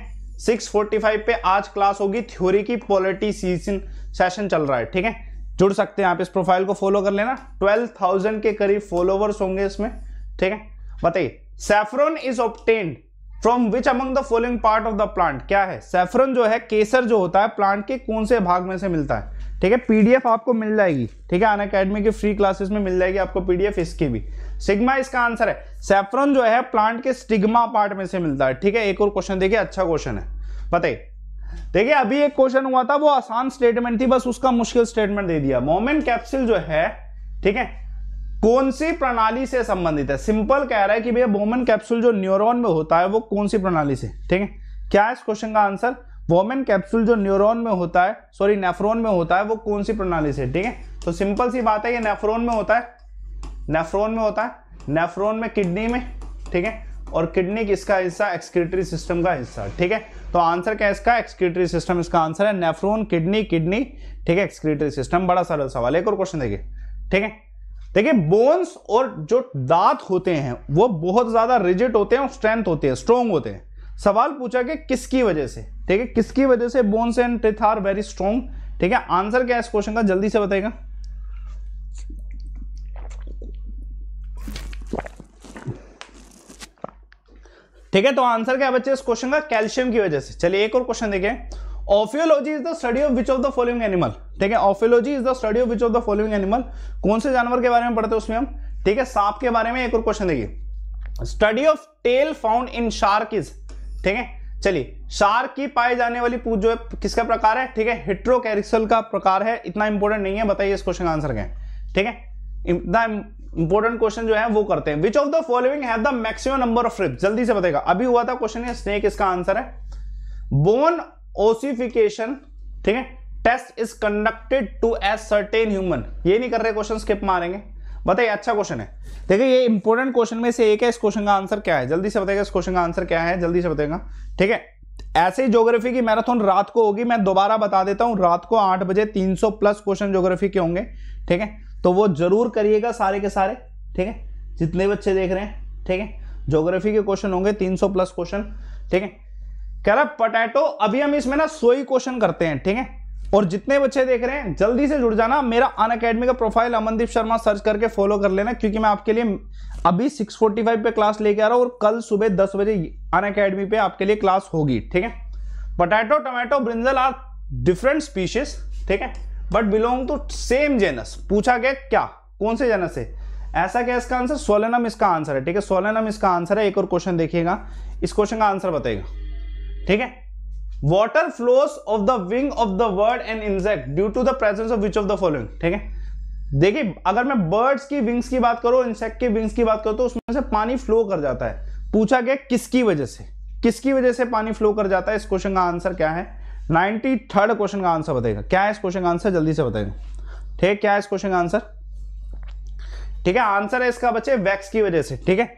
6:45 पे आज क्लास होगी थ्योरी की पॉलिटी सीजन सेशन चल रहा है ठीक है जुड़ सकते हैं आप इस प्रोफाइल को फॉलो कर लेना 12,000 के करीब फॉलोवर्स होंगे इसमें ठीक है बताइए saffron is obtained from which among the following part of the plant क्या है सेफ्रन जो है केसर जो होता है प्लांट के कौन से भाग में से मिलता है ठीक है पीडीएफ आपको मिल जाएगी ठीक है अन अकेडमी की फ्री क्लासेस में मिल जाएगी आपको पीडीएफ इसकी भी सिग्मा इसका आंसर है सेफ्रन जो है प्लांट के स्टिग्मा पार्ट में से मिलता है ठीक है एक और क्वेश्चन देखिए अच्छा क्वेश्चन है बताइए देखिए अभी एक क्वेश्चन हुआ था वो आसान स्टेटमेंट थी बस उसका मुश्किल स्टेटमेंट दे दिया मोमेंट कैप्सूल जो है ठीक है कौन सी प्रणाली से संबंधित है सिंपल कह रहा है कि भैया वोमेन कैप्सूल जो न्यूरॉन में होता है वो कौन सी प्रणाली से ठीक है क्या है इस क्वेश्चन का आंसर वोमेन कैप्सूल जो न्यूरॉन में होता है सॉरी नेफ्रोन में होता है वो कौन सी प्रणाली से ठीक है तो सिंपल सी बात है ये नेफ्रोन में होता है नेफ्रोन में होता है नेफ्रोन में किडनी में ठीक है और किडनी किसका हिस्सा एक्सक्रीटरी सिस्टम का हिस्सा ठीक है तो आंसर क्या है इसका एक्सक्रीटरी सिस्टम इसका आंसर है नेफ्रोन किडनी किडनी ठीक है एक्सक्रीटरी सिस्टम बड़ा सरल सवाल एक और क्वेश्चन देखिए ठीक है देखिए बोन्स और जो दांत होते हैं वो बहुत ज़्यादा रिजिट होते हैं और स्ट्रेंथ होते हैं स्ट्रोंग होते हैं सवाल पूछा कि किसकी वजह से ठीक है किसकी वजह से bones and teeth are very strong ठीक है आंसर क्या है इस क्वेश्चन का जल्दी से बताएगा ठीक है तो आंसर क्या है बच्चे इस क्वेश्चन का कैल्शियम की वजह से चलिए एक और क्वेश्चन देखें ophiology is the study of which of the following animal ठीक है ophiology is the study of which of the following animal कौन से जानवर के बारे में पढ़ते हैं उसमें हम ठीक है सांप के बारे में एक और क्वेश्चन देखिए study of tail found in shark is ठीक है चलिए शार्क की पाए जाने वाली पूछ जो है किसका प्रकार है ठीक है हिट्रोकैरिसल का प्रकार है इतना इंपॉर्टेंट नहीं है बताइए इस क्वेश्चन का आंसर क्या है ठीक है इतना इंपॉर्टेंट क्वेश्चन जो है वो करते हैं which of the following have the maximum number of ribs जल्दी से बताएगा अभी हुआ था क्वेश्चन है स्नेक इसका आंसर है बोन ओसिफिकेशन ठीक है test is conducted to ascertain human ये नहीं कर रहे क्वेश्चन स्किप मारेंगे बताइए अच्छा क्वेश्चन है देखिए ये इंपॉर्टेंट क्वेश्चन में से एक है इस क्वेश्चन का आंसर क्या है जल्दी से बताएगा इस क्वेश्चन का आंसर क्या है जल्दी से बताएगा ठीक है ऐसे ही ज्योग्राफी की मैराथन रात को होगी मैं दोबारा बता देता हूं रात को आठ बजे तीन सौ प्लस क्वेश्चन ज्योग्राफी के होंगे ठीक है तो वो जरूर करिएगा सारे के सारे ठीक है जितने बच्चे देख रहे हैं ठीक है ज्योग्राफी के क्वेश्चन होंगे तीन सौ प्लस क्वेश्चन ठीक है कह रहा पोटैटो अभी हम इसमें ना सोई क्वेश्चन करते हैं ठीक है और जितने बच्चे देख रहे हैं जल्दी से जुड़ जाना मेरा अन अकेडमी का प्रोफाइल अमनदीप शर्मा सर्च करके फॉलो कर लेना क्योंकि मैं आपके लिए अभी 6:45 पे क्लास लेके आ रहा हूँ और कल सुबह 10 बजे अन अकेडमी पे आपके लिए क्लास होगी ठीक है potato tomato brinjal are different species ठीक है but belong to same genus पूछा गया क्या कौन से जेनस है ऐसा क्या इसका आंसर सोलेनम इसका आंसर है ठीक है सोलेनम इसका आंसर है एक और क्वेश्चन देखिएगा इस क्वेश्चन का आंसर बताएगा ठीक है water flows off the wing of the bird and insect due to the presence of which of the following ठीक है देखिए अगर मैं बर्ड्स की विंग्स की बात करूं इंसेक्ट की विंग्स की बात करूं तो उसमें से पानी फ्लो कर जाता है पूछा गया किसकी वजह से किसकी वजह से पानी फ्लो कर जाता है इस क्वेश्चन का आंसर क्या है नाइनटी थर्ड क्वेश्चन का आंसर बताएगा क्या है इस क्वेश्चन का आंसर जल्दी से बताएगा ठीक क्या है इस क्वेश्चन का आंसर ठीक है आंसर है इसका बच्चे वैक्स की वजह से ठीक है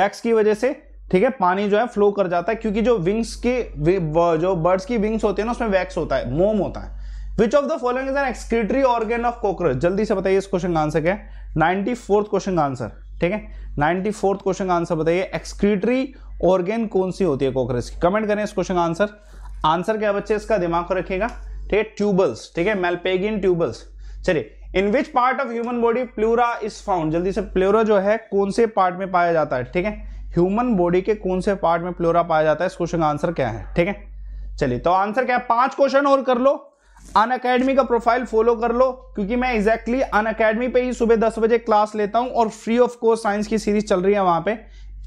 वैक्स की वजह से ठीक है पानी जो है फ्लो कर जाता है क्योंकि जो विंग्स की जो बर्ड्स की विंग्स होती है ना उसमें वैक्स होता है मोम होता है which of the following is an excretory organ of cockroach जल्दी से बताइए इस क्वेश्चन का आंसर क्या है नाइन्टी फोर्थ क्वेश्चन का आंसर ठीक है नाइन्टी फोर्थ क्वेश्चन का आंसर बताइए एक्सक्रीटरी ऑर्गेन कौन सी होती है कॉकरोच की कमेंट करें इस क्वेश्चन का आंसर आंसर क्या बच्चे इसका दिमाग को रखिएगा ठीक है ट्यूबल्स ठीक है मेलपेगिन ट्यूबल्स चलिए in which part of human body pleura is found जल्दी से प्लूरा जो है कौन से पार्ट में पाया जाता है ठीक है ह्यूमन बॉडी के कौन से पार्ट में प्लोरा पाया जाता है इस क्वेश्चन का आंसर क्या है ठीक है चलिए तो आंसर क्या है पांच क्वेश्चन और कर लो अन अकेडमी का प्रोफाइल फॉलो कर लो क्योंकि मैं एग्जैक्टली अन अकेडमी पे ही सुबह दस बजे क्लास लेता हूं और फ्री ऑफ कोर्स साइंस की सीरीज चल रही है वहां पे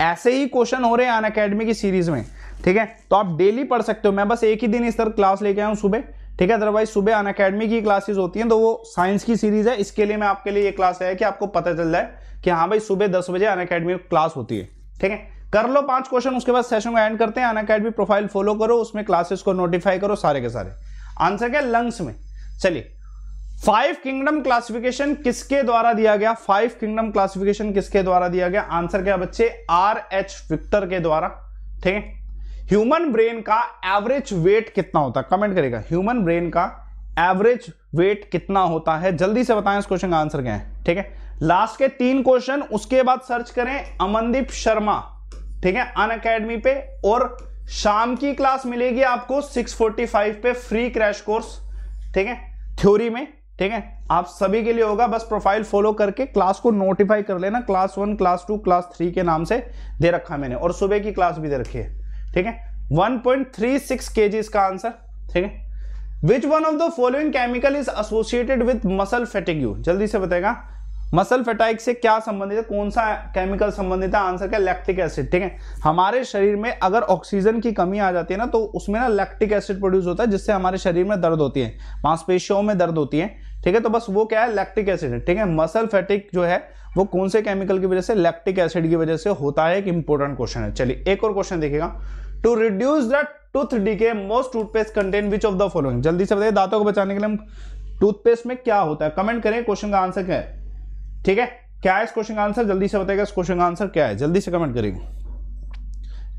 ऐसे ही क्वेश्चन हो रहे हैं अन अकेडमी की सीरीज में ठीक है तो आप डेली पढ़ सकते हो मैं बस एक ही दिन इस तरह क्लास लेके आया हूं सुबह ठीक है अदरवाइज सुबह अन अकेडमी की क्लासेज होती हैं तो वो साइंस की सीरीज है इसके लिए मैं आपके लिए ये क्लास है कि आपको पता चल जाए कि हाँ भाई सुबह दस बजे अन अकेडमी क्लास होती है ठीक है कर लो पांच क्वेश्चन उसके बाद सेशन को एंड करते हैं अन अकेडमी प्रोफाइल फॉलो करो उसमें क्लासेस को नोटिफाई करो सारे के सारे आंसर क्या लंग्स में चलिए फाइव किंगडम क्लासिफिकेशन किसके द्वारा दिया गया फाइव किंगडम क्लासिफिकेशन किसके द्वारा दिया गया आंसर क्या बच्चे आर एच विक्टर के द्वारा ठीक है ह्यूमन ब्रेन का एवरेज वेट कितना होता है कमेंट करेगा ह्यूमन ब्रेन का एवरेज वेट कितना होता है जल्दी से बताएं इस क्वेश्चन का आंसर क्या है ठीक है लास्ट के तीन क्वेश्चन उसके बाद सर्च करें अमनदीप शर्मा ठीक है अन अकेडमी पे और शाम की क्लास मिलेगी आपको 6:45 पे फ्री क्रैश कोर्स ठीक है थ्योरी में ठीक है आप सभी के लिए होगा बस प्रोफाइल फॉलो करके क्लास को नोटिफाई कर लेना class one class two class three के नाम से दे रखा है मैंने और सुबह की क्लास भी दे रखी है ठीक है 1.36 पॉइंट थ्री इसका आंसर ठीक है which one of the following chemical is associated with muscle fatigue जल्दी से बताएगा मसल फेटाइक से क्या संबंधित है कौन सा केमिकल संबंधित है आंसर क्या लैक्टिक एसिड ठीक है हमारे शरीर में अगर ऑक्सीजन की कमी आ जाती है ना तो उसमें ना लैक्टिक एसिड प्रोड्यूस होता है जिससे हमारे शरीर में दर्द होती है मांसपेशियों में दर्द होती है ठीक है तो बस वो क्या है लैक्टिक एसिड है ठीक है मसल फेटिक जो है वो कौन से केमिकल की वजह से लैक्टिक एसिड की वजह से होता है एक इंपॉर्टेंट क्वेश्चन है चलिए एक और क्वेश्चन देखिएगा to reduce the tooth decay most toothpaste content which of the following जल्दी से बताइए दांतों को बचाने के लिए हम टूथपेस्ट में क्या होता है कमेंट करें क्वेश्चन का आंसर क्या है ठीक है क्या है इस क्वेश्चन का आंसर जल्दी से बताएगा इस क्वेश्चन का आंसर क्या है जल्दी से कमेंट करेंगे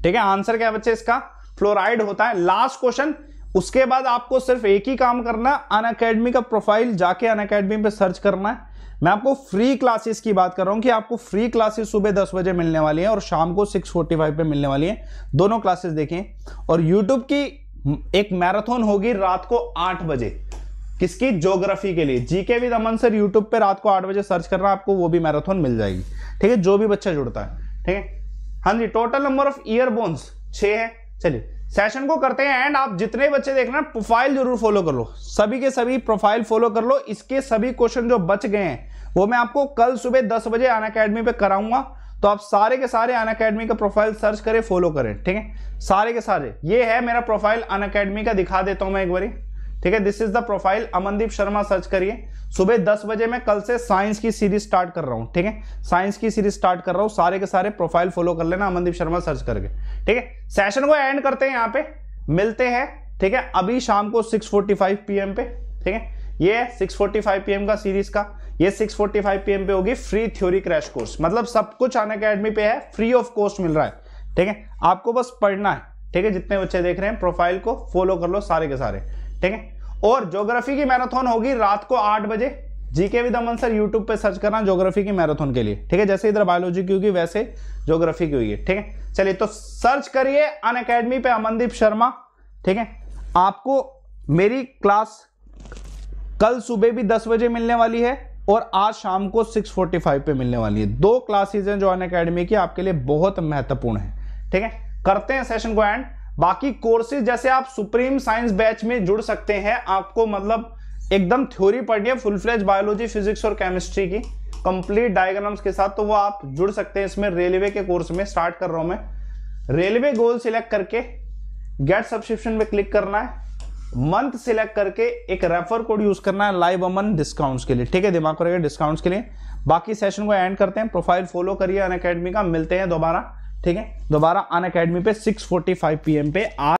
ठीक है आंसर क्या है बच्चे इसका फ्लोराइड होता है लास्ट क्वेश्चन उसके बाद आपको सिर्फ एक ही काम करना है अन का प्रोफाइल जाके अन अकेडमी पर सर्च करना है मैं आपको फ्री क्लासेस की बात कर रहा हूं कि आपको फ्री क्लासेस सुबह दस बजे मिलने वाली हैं और शाम को सिक्स फोर्टी फाइव पर मिलने वाली हैं दोनों क्लासेस देखें और यूट्यूब की एक मैराथन होगी रात को आठ बजे किसकी ज्योग्राफी के लिए GK with Aman sir YouTube पे रात को आठ बजे सर्च करना आपको वो भी मैराथन मिल जाएगी ठीक है जो भी बच्चा जुड़ता है ठीक है हाँ जी total number of ear bones छः है चलिए सेशन को करते हैं एंड आप जितने बच्चे देख रहे हैं प्रोफाइल जरूर फॉलो कर लो सभी के सभी प्रोफाइल फॉलो कर लो इसके सभी क्वेश्चन जो बच गए हैं वो मैं आपको कल सुबह दस बजे अन अकेडमी पे कराऊंगा तो आप सारे के सारे अन अकेडमी का प्रोफाइल सर्च करें फॉलो करें ठीक है सारे के सारे ये है मेरा प्रोफाइल अन अकेडमी का दिखा देता हूं मैं एक बार ठीक है this is the profile Amandeep Sharma search करिए सुबह दस बजे मैं कल से साइंस की सीरीज स्टार्ट कर रहा हूँ ठीक है साइंस की सीरीज स्टार्ट कर रहा हूँ सारे के सारे प्रोफाइल फॉलो कर लेना अमनदीप शर्मा सर्च करके ठीक है सेशन को एंड करते हैं यहाँ पे मिलते हैं ठीक है अभी शाम को 6:45 पीएम पे ठीक है ये 6:45 पीएम का सीरीज का ये 6:45 पीएम पे होगी फ्री थ्योरी क्रैश कोर्स मतलब सब कुछ अन अकेडमी पे है फ्री ऑफ कॉस्ट मिल रहा है ठीक है आपको बस पढ़ना है ठीक है जितने बच्चे देख रहे हैं प्रोफाइल को फॉलो कर लो सारे के सारे ठीक है और ज्योग्राफी की मैराथन होगी रात को आठ बजे GK with Aman sir YouTube पर सर्च करना ज्योग्राफी की मैराथन के लिए ठीक है जैसे इधर बायोलॉजी की होगी वैसे ज्योग्राफी की होगी ठीक है चलिए तो सर्च करिए अन अकेडमी पे अमनदीप शर्मा ठीक है आपको मेरी क्लास कल सुबह भी दस बजे मिलने वाली है और आज शाम को 6:45 पे मिलने वाली है दो क्लासेज हैं जो अन अकेडमी की आपके लिए बहुत महत्वपूर्ण है ठीक है करते हैं सेशन को एंड बाकी कोर्सेज जैसे आप सुप्रीम साइंस बैच में जुड़ सकते हैं आपको मतलब एकदम थ्योरी पढ़नी है फुल फ्लेज बायोलॉजी फिजिक्स और केमिस्ट्री की कंप्लीट डायग्राम्स के साथ तो वो आप जुड़ सकते हैं इसमें रेलवे के कोर्स में स्टार्ट कर रहा हूं मैं रेलवे गोल सिलेक्ट करके गेट सब्सक्रिप्शन में क्लिक करना है मंथ सिलेक्ट करके एक रेफर कोड यूज करना है लाइव अमन डिस्काउंट्स के लिए ठीक है दिमाग को रखिए डिस्काउंट्स के लिए बाकी सेशन को एंड करते हैं प्रोफाइल फॉलो करिए अन अकेडमी का मिलते हैं दोबारा ठीक है दोबारा अन अकेडमी पे 6:45 पीएम पे आ